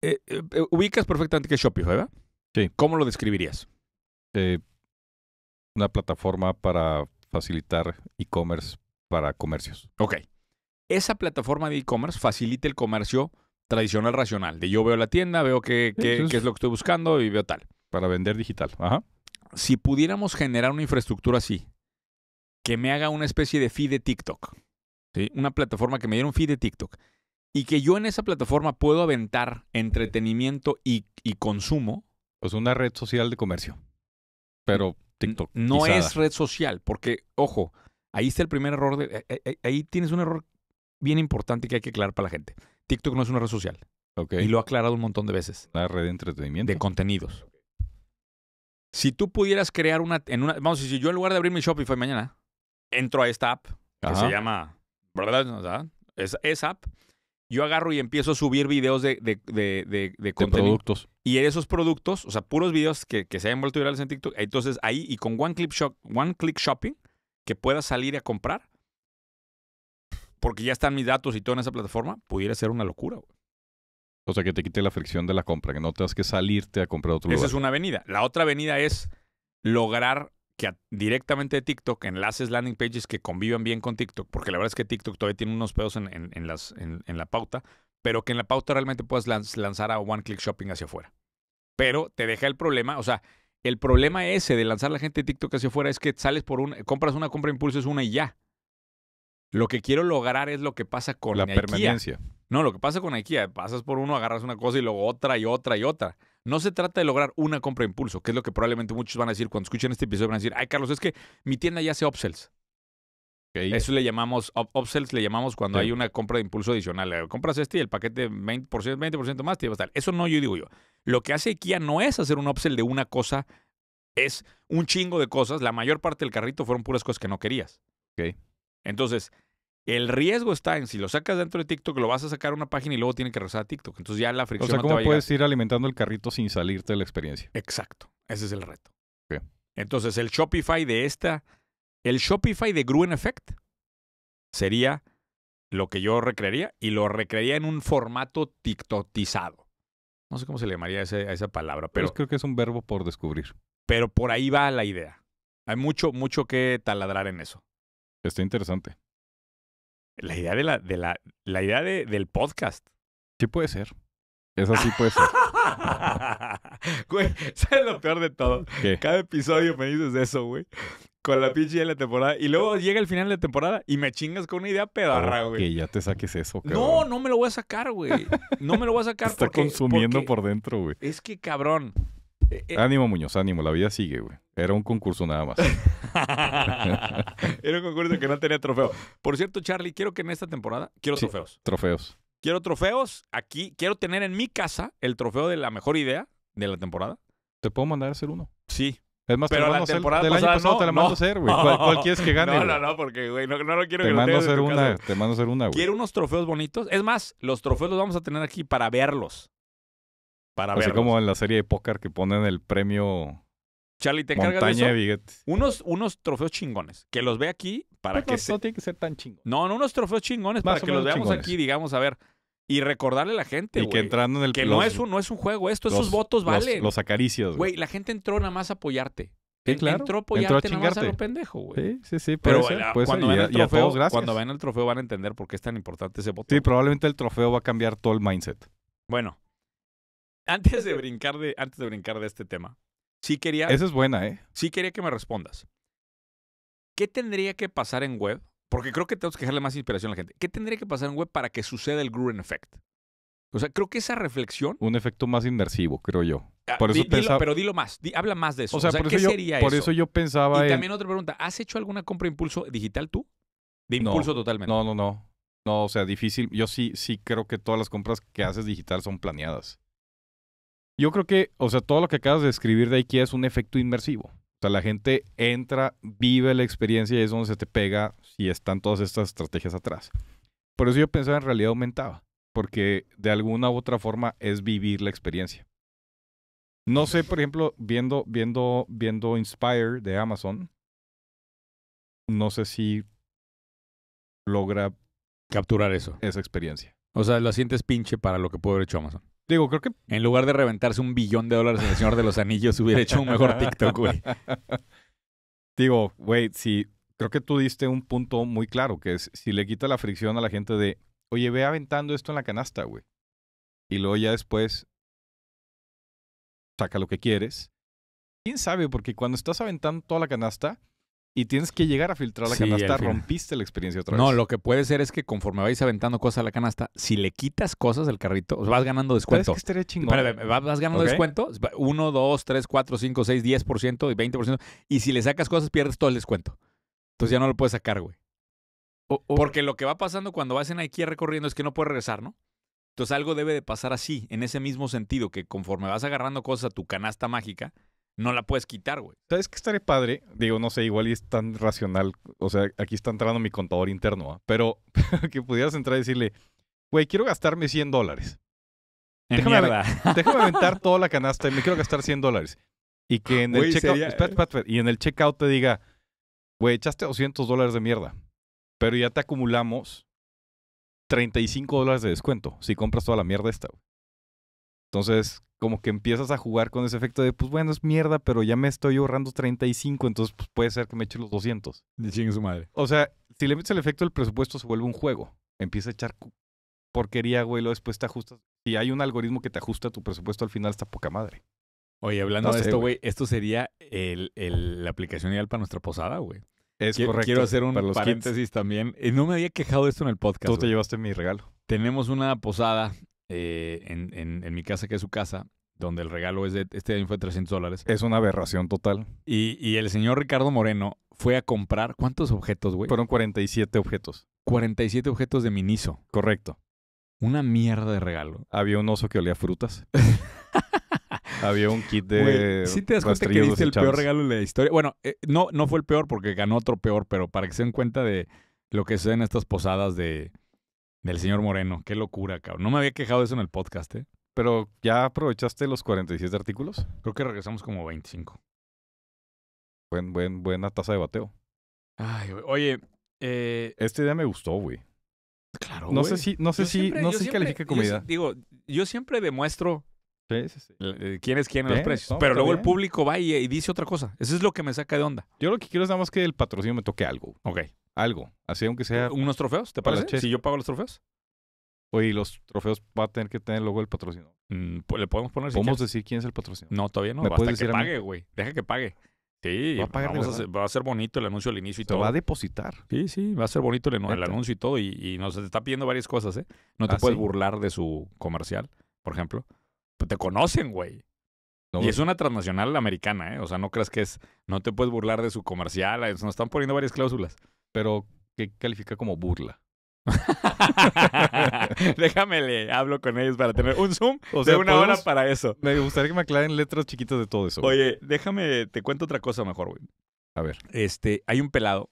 Eh, eh, eh, ubicas perfectamente que es Shopify, ¿verdad? Sí. ¿Cómo lo describirías? una plataforma para facilitar e-commerce para comercios. Ok. Esa plataforma de e-commerce facilita el comercio tradicional racional. De yo veo la tienda, veo qué, es lo que estoy buscando y veo tal. Para vender digital. Ajá. Si pudiéramos generar una infraestructura así, que me haga una especie de feed de TikTok, una plataforma que me diera un feed de TikTok, y que yo en esa plataforma puedo aventar entretenimiento y, y consumo. Pues una red social de comercio. Pero no es red social, porque, ojo, ahí está el primer error. De, eh, eh, ahí, tienes un error bien importante que hay que aclarar para la gente. TikTok no es una red social. Y lo ha aclarado un montón de veces. La red de entretenimiento. De contenidos. Si tú pudieras crear una, en una. Vamos, si yo en lugar de abrir mi y fue mañana, entro a esta app que se llama. ¿Verdad? Es, es app yo agarro y empiezo a subir videos de, de, de, productos. Y esos productos, o sea, puros videos que, se hayan vuelto virales en TikTok, entonces ahí y con One Click, one click Shopping, que pueda salir a comprar, porque ya están mis datos y todo en esa plataforma, pudiera ser una locura. O sea, que te quite la fricción de la compra, que no tengas que salirte a comprar otro lugar. Esa es una avenida. La otra avenida es lograr que directamente de TikTok enlaces landing pages que convivan bien con TikTok, porque la verdad es que TikTok todavía tiene unos pedos en, la pauta, pero que en la pauta realmente puedas lanzar a One Click Shopping hacia afuera. Pero te deja el problema, o sea, el problema ese de lanzar la gente de TikTok hacia afuera es que sales por un, compras una compra impulso, es una y ya. Lo que quiero lograr es lo que pasa con la permanencia. No, lo que pasa con IKEA, pasas por uno, agarras una cosa y luego otra y otra y otra. No se trata de lograr una compra de impulso, que es lo que probablemente muchos van a decir cuando escuchen este episodio, van a decir, ay Carlos, es que mi tienda ya hace upsells. Eso le llamamos, upsells le llamamos cuando hay una compra de impulso adicional. Eh, compras este y el paquete 20%, 20 más te va a estar. Eso no yo digo yo. Lo que hace IKEA no es hacer un upsell de una cosa, es un chingo de cosas. La mayor parte del carrito fueron puras cosas que no querías. Okay. Entonces, el riesgo está en si lo sacas dentro de TikTok, lo vas a sacar a una página y luego tiene que regresar a TikTok. Entonces ya la fricción. O sea, ¿cómo puedes ir alimentando el carrito sin salirte de la experiencia? Exacto. Ese es el reto. Entonces, el Shopify de esta, el Shopify de Gruen Effect sería lo que yo recrearía y lo recrearía en un formato tiktotizado. No sé cómo se le llamaría a esa palabra, pues pero. creo que es un verbo por descubrir. Pero por ahí va la idea. Hay mucho, mucho que taladrar en eso. Está interesante. La idea de la, de la, la idea del podcast. Sí puede ser. Eso sí puede ser. güey, ¿sabes lo peor de todo? Cada episodio me dices eso, güey. Con la pinche de la temporada. Y luego llega el final de la temporada y me chingas con una idea pedarra, güey. Que ya te saques eso, No, no me lo voy a sacar, güey. No me lo voy a sacar. Está consumiendo por dentro, güey. Es que, cabrón, eh, eh, ánimo, Muñoz, ánimo, la vida sigue, güey. Era un concurso nada más. Era un concurso que no tenía trofeo. Por cierto, Charlie, quiero que en esta temporada quiero trofeos. Trofeos. Quiero trofeos aquí. Quiero tener en mi casa el trofeo de la mejor idea de la temporada. ¿Te puedo mandar a hacer uno? Sí. Es más, te la mando del año pasado te la mando a hacer, güey. ¿Cuál, quieres que gane? No, no, no, porque güey, no, no, lo quiero te que mando hacer una, Te mando a hacer una, güey. Quiero unos trofeos bonitos. Es más, los trofeos los vamos a tener aquí para verlos. Así como en la serie de póker que ponen el premio Charlie, te de, eso? unos, unos trofeos chingones. Que los ve aquí para pues que. No, no tiene que ser tan chingón. No, no, unos trofeos chingones para que los veamos aquí, digamos, a ver. Y recordarle a la gente, Y que entrando en el Que no, es un, no es un juego esto, esos votos vale. Los, acaricios, güey. La gente entró nada más a apoyarte. Sí, claro. Entró a apoyarte a nada a lo pendejo, güey. Sí, sí, sí. Pero cuando, cuando ven el trofeo van a entender por qué es tan importante ese voto. Sí, probablemente el trofeo va a cambiar todo el mindset. Bueno, antes de brincar de, antes de brincar de este tema, sí quería. Esa es buena, ¿eh? Sí quería que me respondas. ¿Qué tendría que pasar en web? Porque creo que tenemos que dejarle más inspiración a la gente. ¿Qué tendría que pasar en web para que suceda el Gruen Effect? O sea, creo que esa reflexión. Un efecto más inmersivo, creo yo. Ah, por Pero dilo más, habla más de eso. O sea, ¿qué sería yo, por eso? yo pensaba. Y también otra pregunta: ¿has hecho alguna compra impulso digital tú? De impulso totalmente. No, no, no. No, o sea, difícil. Yo sí, sí creo que todas las compras que haces digital son planeadas. Yo creo que, o sea, todo lo que acabas de describir de IKEA es un efecto inmersivo. O sea, la gente entra, vive la experiencia y es donde se te pega si están todas estas estrategias atrás. Por eso yo pensaba en realidad aumentaba, porque de alguna u otra forma es vivir la experiencia. No sé, por ejemplo, viendo, viendo, viendo Inspire de Amazon, no sé si logra capturar eso. Esa experiencia. O sea, la sientes pinche para lo que puede haber hecho Amazon. Digo, creo que. En lugar de reventarse un billón de dólares en El Señor de los Anillos, hubiera hecho un mejor TikTok, güey. Digo, güey, sí, creo que tú diste un punto muy claro, que es si le quita la fricción a la gente de, oye, ve aventando esto en la canasta, güey. Y luego ya después saca lo que quieres. ¿Quién sabe? Porque cuando estás aventando toda la canasta, y tienes que llegar a filtrar la canasta, rompiste la experiencia otra vez. No, lo que puede ser es que conforme vais aventando cosas a la canasta, si le quitas cosas al carrito, vas ganando descuento. ¿Sabes que chingón? vas ganando descuento, 1, 2, 3, 4, 5, 6, 10% y 20%, y si le sacas cosas pierdes todo el descuento. Entonces ya no lo puedes sacar, güey. Porque lo que va pasando cuando vas en Ikea recorriendo es que no puedes regresar, ¿no? Entonces algo debe de pasar así, en ese mismo sentido, que conforme vas agarrando cosas a tu canasta mágica, no la puedes quitar, güey. ¿Sabes qué estaría padre? Digo, no sé, igual y es tan racional. O sea, aquí está entrando mi contador interno, ¿ah? pero que pudieras entrar y decirle, güey, quiero gastarme 100 dólares. Déjame, déjame aventar toda la canasta y me quiero gastar 100 dólares. Y que en el checkout, eh. y en el checkout te diga, güey, echaste 200 dólares de mierda, pero ya te acumulamos 35 dólares de descuento si compras toda la mierda esta, güey. Entonces, como que empiezas a jugar con ese efecto de, pues bueno, es mierda, pero ya me estoy ahorrando 35, entonces pues, puede ser que me eche los 200. De chingue su madre. O sea, si le metes el efecto del presupuesto, se vuelve un juego. Empieza a echar porquería, güey, luego después te ajustas. Si hay un algoritmo que te ajusta tu presupuesto, al final está poca madre. Oye, hablando de esto, güey, esto sería el, la aplicación ideal para nuestra posada, güey. Es correcto. Quiero hacer un paréntesis también. Eh, no me había quejado esto en el podcast. Tú te llevaste mi regalo. Tenemos una posada eh, en, en, mi casa, que es su casa, donde el regalo es de este año fue 300 dólares. Es una aberración total. Y, el señor Ricardo Moreno fue a comprar, ¿cuántos objetos, güey? Fueron 47 objetos. 47 objetos de Miniso. Correcto. Una mierda de regalo. Había un oso que olía frutas. Había un kit de. ¿sí te das cuenta que diste el peor regalo de la historia. Bueno, eh, no, no fue el peor porque ganó otro peor, pero para que se den cuenta de lo que sucede en estas posadas de del señor Moreno. Qué locura, cabrón. No me había quejado de eso en el podcast, ¿eh? Pero ya aprovechaste los 47 artículos. Creo que regresamos como 25. Buen, buen, buena tasa de bateo. Ay, Oye, eh, idea este me gustó, güey. Claro, no sé si, no sé si, no si califica comida. digo, yo siempre demuestro eh, quién es quién en los precios. pero luego el público va y, eh, y, dice otra cosa. Eso es lo que me saca de onda. Yo lo que quiero es nada más que el patrocinio me toque algo. Ok algo, así aunque sea... ¿Unos trofeos, te parece? Si yo pago los trofeos. Oye, los trofeos va a tener que tener luego el patrocinador. Mm, pues, le podemos poner... ¿Podemos decir quién es el patrocinador? No, todavía no. ¿Me que pague, güey. Deja que pague. Sí, va a, ser, bonito el anuncio al inicio y todo. todo. va a depositar. Sí, sí, va a ser bonito el, anuncio y todo. Y, nos está pidiendo varias cosas, ¿eh? No te ¿Ah, puedes burlar de su comercial, por ejemplo. Pues te conocen, güey. y es una transnacional americana, ¿eh? O sea, no creas que es. No te puedes burlar de su comercial. Nos están poniendo varias cláusulas pero que califica como burla. Déjamele, hablo con ellos para tener un Zoom o de una hora para eso. Me gustaría que me aclaren letras chiquitas de todo eso. Oye, déjame, te cuento otra cosa mejor, güey. A ver. Este, hay un pelado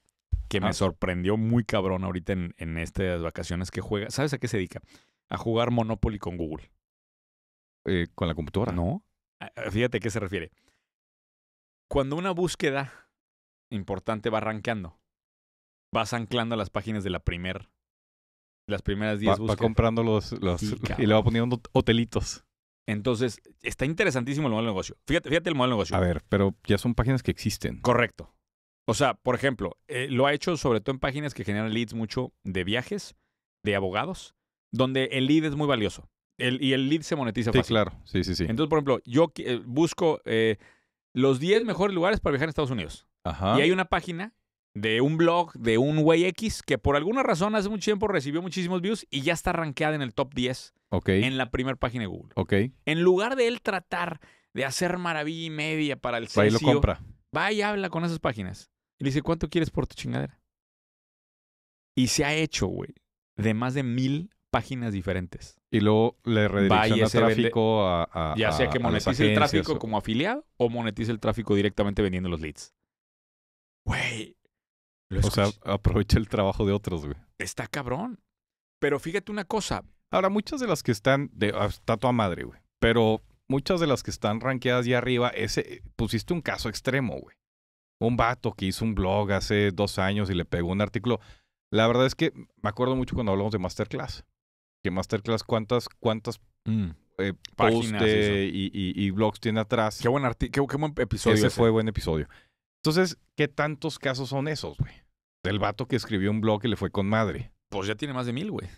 que me ah. sorprendió muy cabrón ahorita en, en estas vacaciones que juega. ¿Sabes a qué se dedica? A jugar Monopoly con Google. Eh, ¿Con la computadora? No. Fíjate a qué se refiere. Cuando una búsqueda importante va arrancando, vas anclando las páginas de la primer, las primeras 10 va, va, comprando los, y le va poniendo hotelitos. Entonces, está interesantísimo el modelo de negocio. Fíjate, el modelo de negocio. A ver, pero ya son páginas que existen. Correcto. O sea, por ejemplo, eh, lo ha hecho sobre todo en páginas que generan leads mucho de viajes, de abogados, donde el lead es muy valioso. El, y el lead se monetiza fácil. Sí, claro. Sí, sí, sí. Entonces, por ejemplo, yo eh, busco eh, los 10 mejores lugares para viajar en Estados Unidos. Ajá. Y hay una página de un blog de un güey X que por alguna razón hace mucho tiempo recibió muchísimos views y ya está rankeada en el top 10 en la primera página de Google. Okay. En lugar de él tratar de hacer maravilla y media para el sitio, pues e compra. va y habla con esas páginas. Y dice, ¿cuánto quieres por tu chingadera? Y se ha hecho, güey, de más de mil páginas diferentes. Y luego le el tráfico a, Ya sea que monetice el tráfico como afiliado o monetice el tráfico directamente vendiendo los leads. Güey, o sea, aprovecha el trabajo de otros, güey. Está cabrón. Pero fíjate una cosa. Ahora, muchas de las que están, de, ah, está toda madre, güey. Pero muchas de las que están rankeadas ya arriba, ese, eh, pusiste un caso extremo, güey. Un vato que hizo un blog hace dos años y le pegó un artículo. La verdad es que me acuerdo mucho cuando hablamos de Masterclass. Que Masterclass, ¿cuántas, cuántas mm. eh, páginas eh, y, blogs tiene atrás? Qué buen, qué buen episodio. ese, fue buen episodio. Entonces, ¿qué tantos casos son esos, güey? Del vato que escribió un blog y le fue con madre. Pues ya tiene más de mil, güey.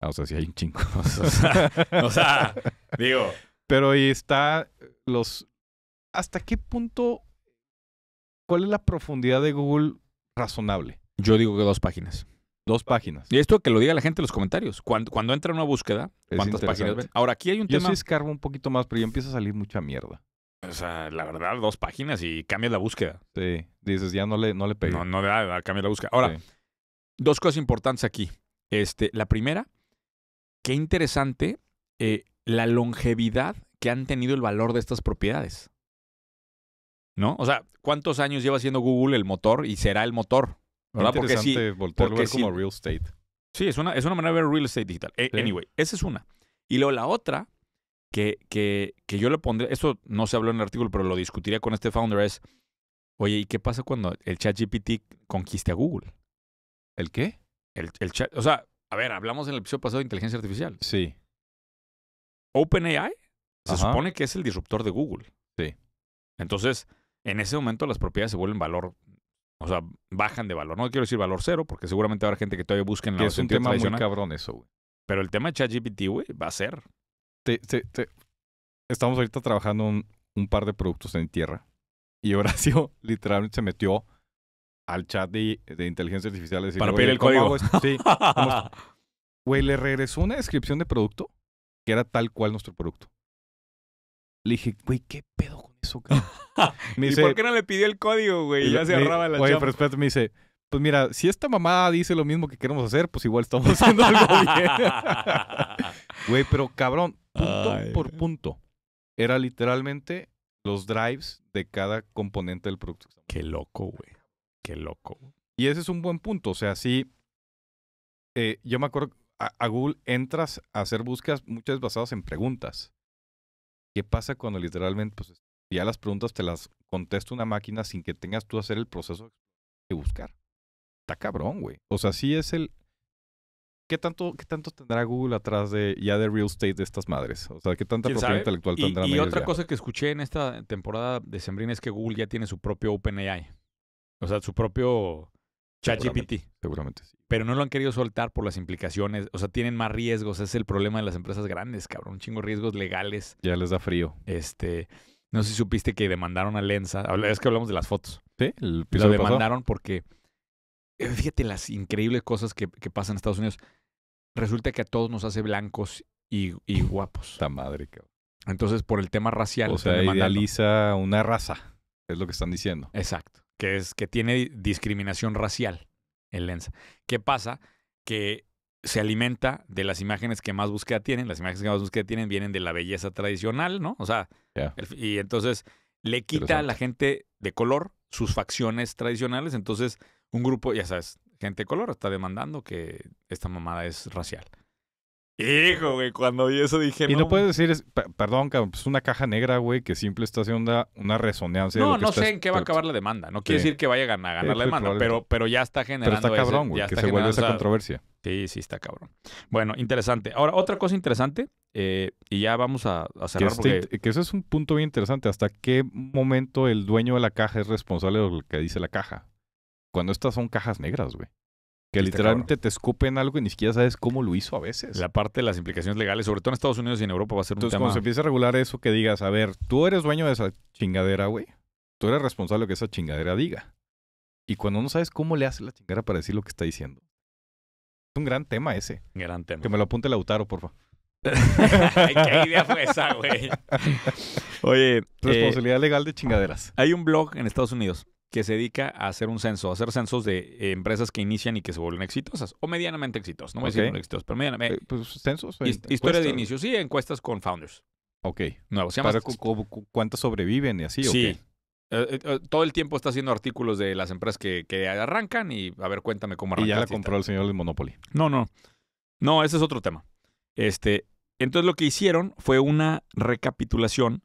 Ah, o sea, sí hay un chingo. o sea, digo. Pero ahí está eh, los... ¿Hasta qué punto... ¿Cuál es la profundidad de Google razonable? Yo digo que dos páginas. Dos páginas. Y esto que lo diga la gente en los comentarios. Cuando, cuando entra una búsqueda, ¿cuántas páginas ven? Ahora, aquí hay un tema. Yo sí escarbo un poquito más, pero ya empieza a salir mucha mierda. O sea, la verdad, dos páginas y cambias la búsqueda. Sí, dices, ya no le, no le pegué. No, no cambia la búsqueda. Ahora, dos cosas importantes aquí. Este, la primera, qué interesante eh, la longevidad que han tenido el valor de estas propiedades. ¿No? O sea, ¿cuántos años lleva siendo Google el motor y será el motor? ¿Verdad? Porque si, como real estate. Sí, es una, es una manera de ver real estate digital. E, anyway, esa es una. Y luego la otra que, que, que yo le pondré, Esto no se habló en el artículo, pero lo discutiría con este founder, es, oye, ¿y qué pasa cuando el chat GPT conquiste a Google? ¿El qué? El, el o sea, a ver, hablamos en el episodio pasado de inteligencia artificial. Sí. OpenAI se supone que es el disruptor de Google. Sí. Entonces, en ese momento las propiedades se vuelven valor, o sea, bajan de valor. No quiero decir valor cero, porque seguramente habrá gente que todavía busque... en la Es un tema muy cabrón eso, güey. Pero el tema de ChatGPT, güey, va a ser estamos ahorita trabajando un, par de productos en tierra. Y Horacio literalmente se metió al chat de, inteligencia artificial. Para pedir el código. Sí, Güey, le regresó una descripción de producto que era tal cual nuestro producto. Le dije, güey, ¿qué pedo con eso, cabrón? ¿Y por qué no le pidió el código, güey? Ya se agarraba la chat Güey, pero espérate, me dice, pues mira, si esta mamá dice lo mismo que queremos hacer, pues igual estamos haciendo algo bien. Güey, pero cabrón, punto por punto. Era literalmente los drives de cada componente del producto. Qué loco, güey. Qué loco. Y ese es un buen punto. O sea, sí. Eh, yo me acuerdo, a, Google entras a hacer búsquedas muchas basadas en preguntas. ¿Qué pasa cuando literalmente, pues, ya las preguntas te las contesta una máquina sin que tengas tú hacer el proceso de buscar? Está cabrón, güey. O sea, sí es el, ¿qué tanto, qué tanto tendrá Google atrás de ya de real estate de estas madres? O sea, ¿qué tanta propiedad intelectual tendrá? Y, y otra cosa que escuché en esta temporada de Sembrín es que Google ya tiene su propio OpenAI. O sea, su propio ChatGPT. Seguramente, sí. Pero no lo han querido soltar por las implicaciones. O sea, tienen más riesgos. Es el problema de las empresas grandes, cabrón. Un chingo de riesgos legales. Ya les da frío. Este. No sé si supiste que demandaron a Lenza. Es que hablamos de las fotos. Sí, Lo demandaron porque. Eh, fíjate las increíbles cosas que, que pasan en Estados Unidos resulta que a todos nos hace blancos y, guapos. Está madre, cabrón. Entonces, por el tema racial. O sea, idealiza una raza, es lo que están diciendo. Exacto. Que es que tiene discriminación racial el lensa. ¿Qué pasa? Que se alimenta de las imágenes que más búsqueda tienen. Las imágenes que más búsqueda tienen vienen de la belleza tradicional, ¿no? O sea, y entonces le quita a la gente de color sus facciones tradicionales. Entonces, un grupo, ya sabes, gente de color está demandando que esta mamada es racial. Hijo, güey, cuando vi eso dije. Y no, puedes decir, perdón, perdón, es pues, una caja negra, güey, que simple está haciendo una, resonancia. No, no sé en qué va a acabar la demanda. No quiere decir que vaya a ganar, la demanda, pero, pero ya está generando. Pero está cabrón, güey, que se vuelve esa controversia. Sí, sí, está cabrón. Bueno, interesante. Ahora, otra cosa interesante, eh, y ya vamos a, a cerrar. Que, porque... Este, que ese es un punto bien interesante. ¿Hasta qué momento el dueño de la caja es responsable de lo que dice la caja? Cuando estas son cajas negras, güey. Que literalmente te escupen algo y ni siquiera sabes cómo lo hizo a veces. La parte de las implicaciones legales, sobre todo en Estados Unidos y en Europa, va a ser Entonces, un tema... cuando se empieza a regular eso, que digas, a ver, tú eres dueño de esa chingadera, güey. Tú eres responsable de que esa chingadera diga. Y cuando no sabes cómo le hace la chingadera para decir lo que está diciendo. Es un gran tema ese. Gran tema. Que me lo apunte Lautaro, por favor. ¿Qué idea fue esa, güey? Oye. Eh, responsabilidad legal de chingaderas. Hay un blog en Estados Unidos que se dedica a hacer un censo, a hacer censos de eh, empresas que inician y que se vuelven exitosas, o medianamente exitosas, no voy a decir exitosas, pero medianamente. Eh, eh, pues censos. historia de inicio, sí, encuestas con founders. Ok. Nuevos. ¿Cuántas sobreviven y así? Sí. todo el tiempo está haciendo artículos de las empresas que, arrancan y a ver, cuéntame cómo arrancan. ya la compró el señor de Monopoly. No, no. No, ese es otro tema. Este, entonces lo que hicieron fue una recapitulación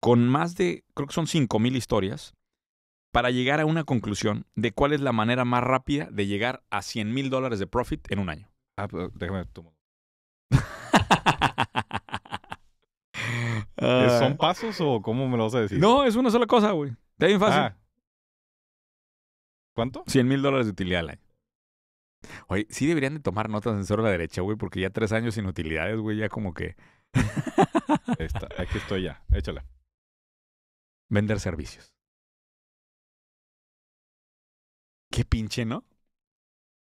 con más de, creo que son mil historias para llegar a una conclusión de cuál es la manera más rápida de llegar a 100 mil dólares de profit en un año. Ah, pues, déjame tomar. Ah. ¿Son pasos o cómo me lo vas a decir? No, es una sola cosa, güey. Está bien fácil. Ah. ¿Cuánto? 100 mil dólares de utilidad al año. Oye, sí deberían de tomar notas en cero a la derecha, güey, porque ya tres años sin utilidades, güey, ya como que... aquí estoy ya, échala. Vender servicios. Qué pinche, ¿no?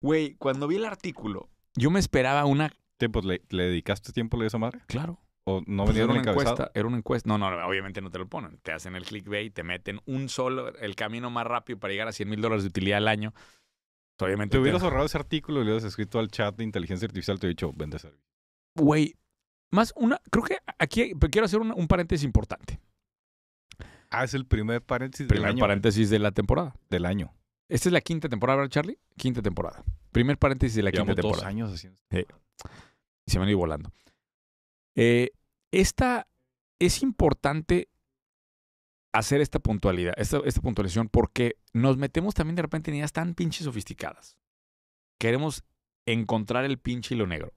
Güey, cuando vi el artículo, yo me esperaba una. ¿Tiempo? ¿Le, dedicaste tiempo a esa madre? Claro. ¿O no pues, venía era una encuesta? Era una encuesta. No, no, obviamente no te lo ponen. Te hacen el clickbait, te meten un solo, el camino más rápido para llegar a 100 mil dólares de utilidad al año. Obviamente. Te hubieras ahorrado ese artículo y le hubieras escrito al chat de inteligencia artificial, te he dicho, vende servicio. Güey, más una. Creo que aquí quiero hacer un, paréntesis importante. Ah, es el primer paréntesis del año. paréntesis de la temporada. Del año. Esta es la quinta temporada, ¿verdad, Charlie? Quinta temporada. Primer paréntesis de la quinta temporada. Dos años haciendo. se me han ido volando. Eh, esta es importante hacer esta puntualidad, esta, puntualización, porque nos metemos también de repente en ideas tan pinches sofisticadas. Queremos encontrar el pinche hilo negro.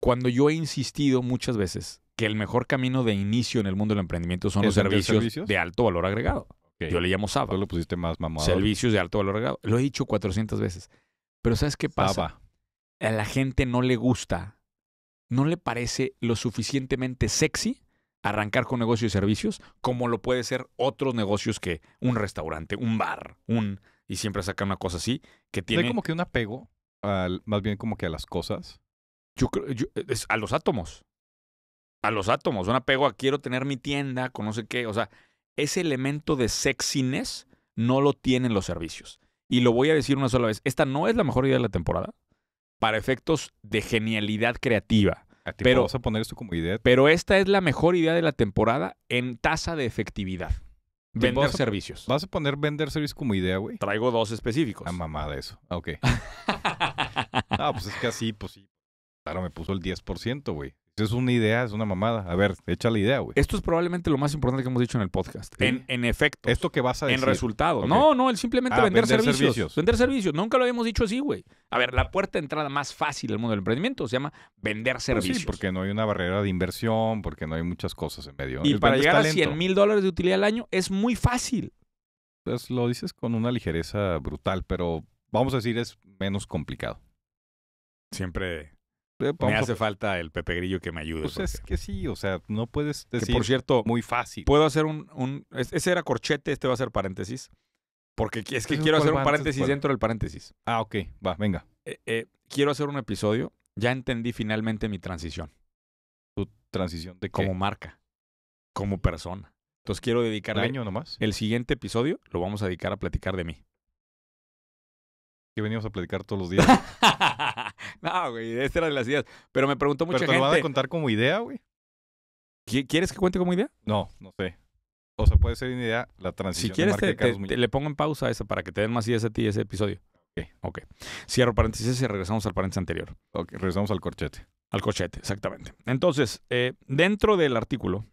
Cuando yo he insistido muchas veces que el mejor camino de inicio en el mundo del emprendimiento son los servicios, de alto valor agregado. Yo le llamo Saba. Tú lo pusiste más mamado. Servicios de alto valor agregado. Lo he dicho 400 veces. Pero ¿sabes qué pasa? A la gente no le gusta, no le parece lo suficientemente sexy arrancar con negocios y servicios como lo puede ser otros negocios que un restaurante, un bar, un... Y siempre saca una cosa así que tiene... como que un apego, al, más bien como que a las cosas. creo, es a los átomos. A los átomos. Un apego a quiero tener mi tienda con no sé qué. O sea, ese elemento de sexiness no lo tienen los servicios. Y lo voy a decir una sola vez, esta no es la mejor idea de la temporada para efectos de genialidad creativa. pero, vas a poner esto como idea. Pero esta es la mejor idea de la temporada en tasa de efectividad. Vender servicios. ¿Vas a poner vender servicios como idea, güey? Traigo dos específicos. mamá de eso. Ok. ah, pues es que así, pues sí. Claro, me puso el 10%, güey es una idea, es una mamada. A ver, echa la idea, güey. Esto es probablemente lo más importante que hemos dicho en el podcast. En, en efecto. Esto que vas a decir. En resultados. No, no, el simplemente ah, vender, servicios. Vender servicios. Nunca lo habíamos dicho así, güey. A ver, la puerta de entrada más fácil del mundo del emprendimiento se llama vender pues servicios. sí, porque no hay una barrera de inversión, porque no hay muchas cosas en medio. Y para llegar a 100 mil dólares de utilidad al año es muy fácil. Pues lo dices con una ligereza brutal, pero vamos a decir es menos complicado. Siempre eh, me hace falta el Pepe Grillo que me ayude. Pues es que sí, o sea, no puedes decir por cierto, muy fácil. Puedo hacer un, Ese era corchete, este va a ser paréntesis. Porque es que quiero hacer un paréntesis dentro del paréntesis. Ah, ok, va, venga. Eh, eh, quiero hacer un episodio. Ya entendí finalmente mi transición. ¿Tu transición de Como marca, como persona. Entonces quiero dedicar ¿Un año nomás? El siguiente episodio lo vamos a dedicar a platicar de mí. Que veníamos a platicar todos los días. no, ah, güey, esta era de las ideas. Pero me preguntó mucha ¿Pero te gente. lo a contar como idea, güey? ¿Quieres que cuente como idea? No, no sé. O sea, puede ser una idea la transición. Si quieres, de le pongo en pausa esa para que te den más ideas a ti ese episodio. Ok. Ok. Cierro paréntesis y regresamos al paréntesis anterior. Ok, regresamos al corchete. Al corchete, exactamente. Entonces, eh, dentro del artículo,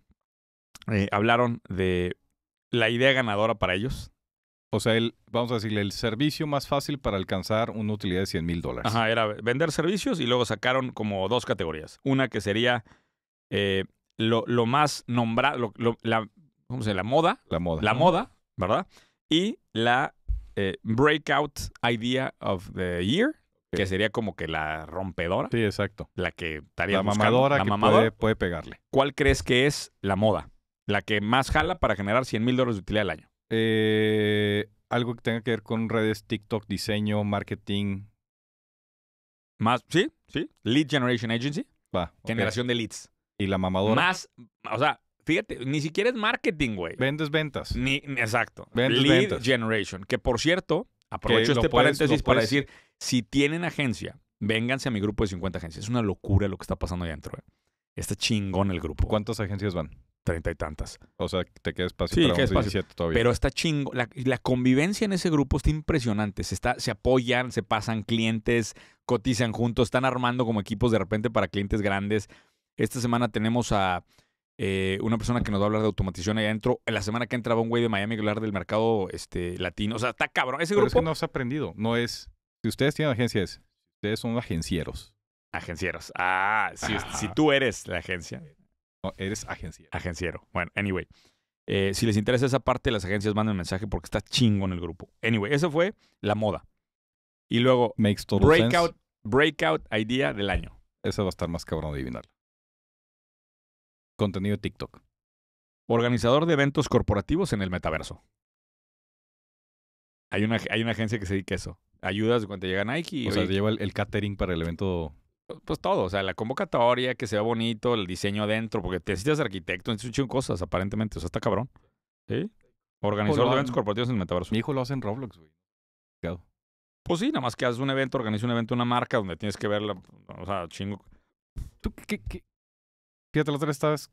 eh, hablaron de la idea ganadora para ellos, o sea, vamos a decirle, el servicio más fácil para alcanzar una utilidad de 100 mil dólares. Ajá, era vender servicios y luego sacaron como dos categorías. Una que sería eh, lo, más nombrado, lo, la, se La moda. La moda. La moda, ¿verdad? Y la eh, Breakout Idea of the Year, que sería como que la rompedora. Sí, exacto. La que estaría La la que Puede, puede pegarle. ¿Cuál crees que es la moda? La que más jala para generar 100 mil dólares de utilidad al año. Eh, algo que tenga que ver con redes, TikTok, diseño, marketing. Más, sí, sí. Lead Generation Agency. Va. Generación de leads. Y la mamadora. Más, o sea, fíjate, ni siquiera es marketing, güey. Vendes ventas. Ni, exacto. lead Generation. Que por cierto, aprovecho este paréntesis para decir, si tienen agencia, vénganse a mi grupo de 50 agencias. Es una locura lo que está pasando ahí adentro. Eh. Está chingón el grupo. ¿Cuántas agencias van? treinta y tantas. O sea, te quedas paciente. sí, para es todavía. Pero está chingo. La, convivencia en ese grupo está impresionante. Se, está, se apoyan, se pasan clientes, cotizan juntos, están armando como equipos de repente para clientes grandes. Esta semana tenemos a eh, una persona que nos va a hablar de automatización ahí adentro. La semana que entraba un güey de Miami a hablar del mercado este, latino. O sea, está cabrón. Ese Pero grupo. Es que no has aprendido. No es. Si ustedes tienen agencias, ustedes son agencieros. Agencieros. Ah, si tú eres la agencia no, eres agenciero. Agenciero. Bueno, anyway. Eh, si les interesa esa parte las agencias, manden mensaje porque está chingo en el grupo. Anyway, esa fue la moda. Y luego, Makes total breakout, breakout idea del año. Esa va a estar más cabrón adivinarlo. Contenido TikTok. Organizador de eventos corporativos en el metaverso. Hay una, hay una agencia que se dedica a eso. Ayudas cuando llega Nike. O sea, lleva el, catering para el evento pues todo, o sea, la convocatoria, que sea bonito, el diseño adentro, porque te necesitas arquitecto, necesitas un chingo cosas, aparentemente, o sea, está cabrón. ¿Sí? Organizador de eventos corporativos en el metaverso. Mi hijo lo hace en Roblox, güey. Pues sí, nada más que haces un evento, organiza un evento, una marca donde tienes que verla, o sea, chingo. ¿Tú qué? qué? Fíjate, la otra vez estabas,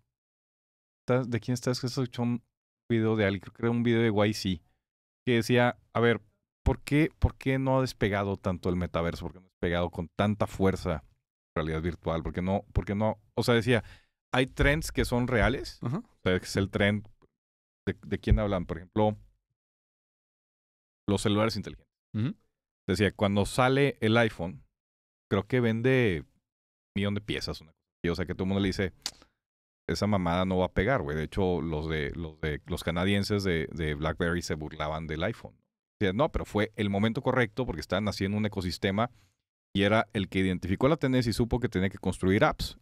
¿de quién estás? Que hecho un video de alguien, creo que era un video de YC, que decía, a ver, ¿por qué, ¿por qué no ha despegado tanto el metaverso? ¿Por qué no ha despegado con tanta fuerza realidad virtual? Porque no, porque no, o sea, decía, hay trends que son reales, es el trend de, de quién hablan, por ejemplo, los celulares inteligentes. Decía, cuando sale el iPhone, creo que vende un millón de piezas, una cosa. O sea, que todo el mundo le dice, esa mamada no va a pegar, güey. De hecho, los de los de los canadienses de, de BlackBerry se burlaban del iPhone. no, pero fue el momento correcto porque estaban haciendo un ecosistema y era el que identificó la tendencia y supo que tenía que construir apps.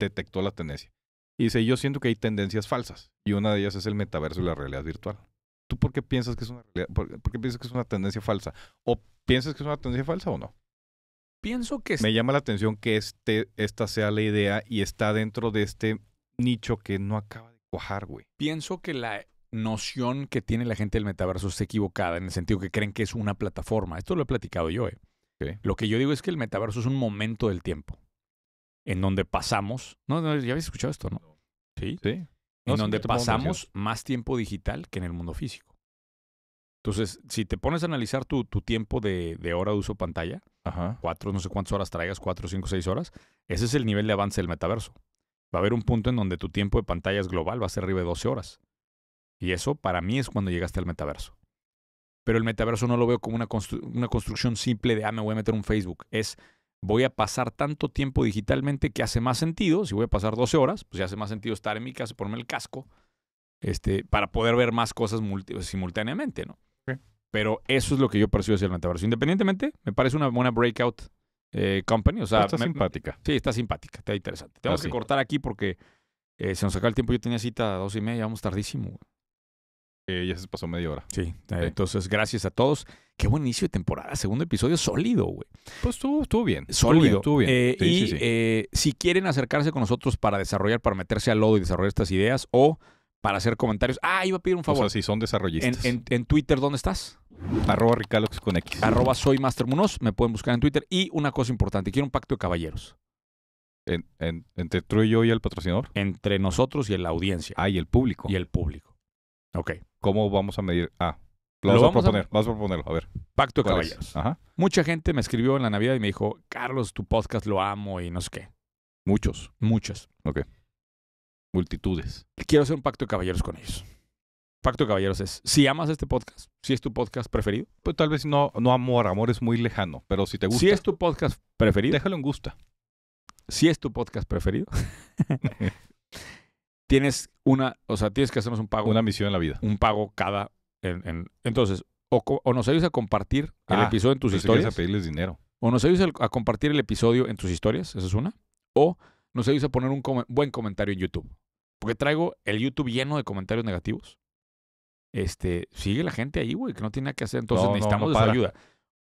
Detectó la tendencia. Y dice, yo siento que hay tendencias falsas y una de ellas es el metaverso y la realidad virtual. ¿Tú por qué piensas que es una, realidad, por, qué piensas que es una tendencia falsa? ¿O piensas que es una tendencia falsa o no? Pienso que... Me llama la atención que este, esta sea la idea y está dentro de este nicho que no acaba de cojar, güey. Pienso que la noción que tiene la gente del metaverso está equivocada en el sentido que creen que es una plataforma. Esto lo he platicado yo, eh. Lo que yo digo es que el metaverso es un momento del tiempo en donde pasamos. No, ya habéis escuchado esto, ¿no? Sí. en donde pasamos más tiempo digital que en el mundo físico. Entonces, si te pones a analizar tu, tiempo de, hora de uso pantalla, cuatro, no sé cuántas horas traigas, cuatro, cinco, seis horas, ese es el nivel de avance del metaverso. Va a haber un punto en donde tu tiempo de pantalla es global, va a ser arriba de 12 horas. Y eso para mí es cuando llegaste al metaverso pero el metaverso no lo veo como una, una construcción simple de, ah, me voy a meter un Facebook. Es, voy a pasar tanto tiempo digitalmente que hace más sentido, si voy a pasar 12 horas, pues ya hace más sentido estar en mi casa, ponerme el casco, este, para poder ver más cosas pues, simultáneamente, ¿no? Pero eso es lo que yo percibo hacia el metaverso. Independientemente, me parece una buena breakout eh, company. O sea, está simpática. Sí, está simpática, está interesante. Tengo ah, que cortar aquí porque eh, se nos acaba el tiempo. Yo tenía cita a dos y media, vamos tardísimo. Eh, ya se pasó media hora. Sí, eh. entonces gracias a todos. Qué buen inicio de temporada, segundo episodio sólido, güey. Pues estuvo, estuvo bien. Sólido. Estuvo bien. Eh, y si quieren acercarse con nosotros para desarrollar, para meterse al lodo y desarrollar estas ideas o para hacer comentarios. Ah, iba a pedir un favor. O sea, si son desarrollistas. En, Twitter, ¿dónde estás? Arroba Ricalox con Arroba soy Master Me pueden buscar en Twitter. Y una cosa importante, quiero un pacto de caballeros. ¿Entre tú y yo y el patrocinador? Entre nosotros y la audiencia. Ah, y el público. Y el público. Ok. ¿Cómo vamos a medir? Ah, lo, vamos a proponer, Vamos a proponerlo, a ver. Pacto de caballeros. Mucha gente me escribió en la Navidad y me dijo, Carlos, tu podcast lo amo y no sé qué. Muchos. muchos, Ok. Multitudes. Quiero hacer un pacto de caballeros con ellos. Pacto de caballeros es, si amas este podcast, si es tu podcast preferido. Pues tal vez no, no amor, amor es muy lejano, pero si te gusta. Si es tu podcast preferido. Déjalo en gusta. Si es tu podcast preferido. tienes una, o sea, tienes que hacernos un pago. Una misión en la vida. Un pago cada. En, entonces, o, nos ayudas a compartir el ah, episodio en tus pues historias. a pedirles dinero. O nos ayudas a, compartir el episodio en tus historias, esa es una. O nos ayudas a poner un buen comentario en YouTube. Porque traigo el YouTube lleno de comentarios negativos. Este, sigue la gente ahí, güey, que no tiene nada que hacer. Entonces necesitamos de ayuda.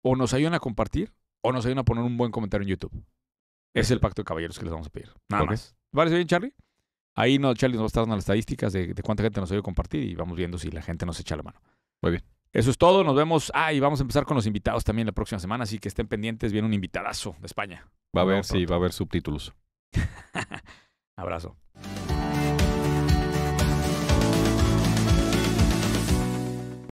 O nos ayudan a compartir, o nos ayudan a poner un buen comentario en YouTube. es este. el pacto de caballeros que les vamos a pedir. Nada más. ¿Vale bien, Charlie? Ahí no, Charlie nos va a estar dando las estadísticas de, cuánta gente nos ha ido a compartir y vamos viendo si la gente nos echa la mano. Muy bien. Eso es todo, nos vemos. Ah, y vamos a empezar con los invitados también la próxima semana, así que estén pendientes, viene un invitadazo de España. Va a haber, sí, va a haber subtítulos. Abrazo.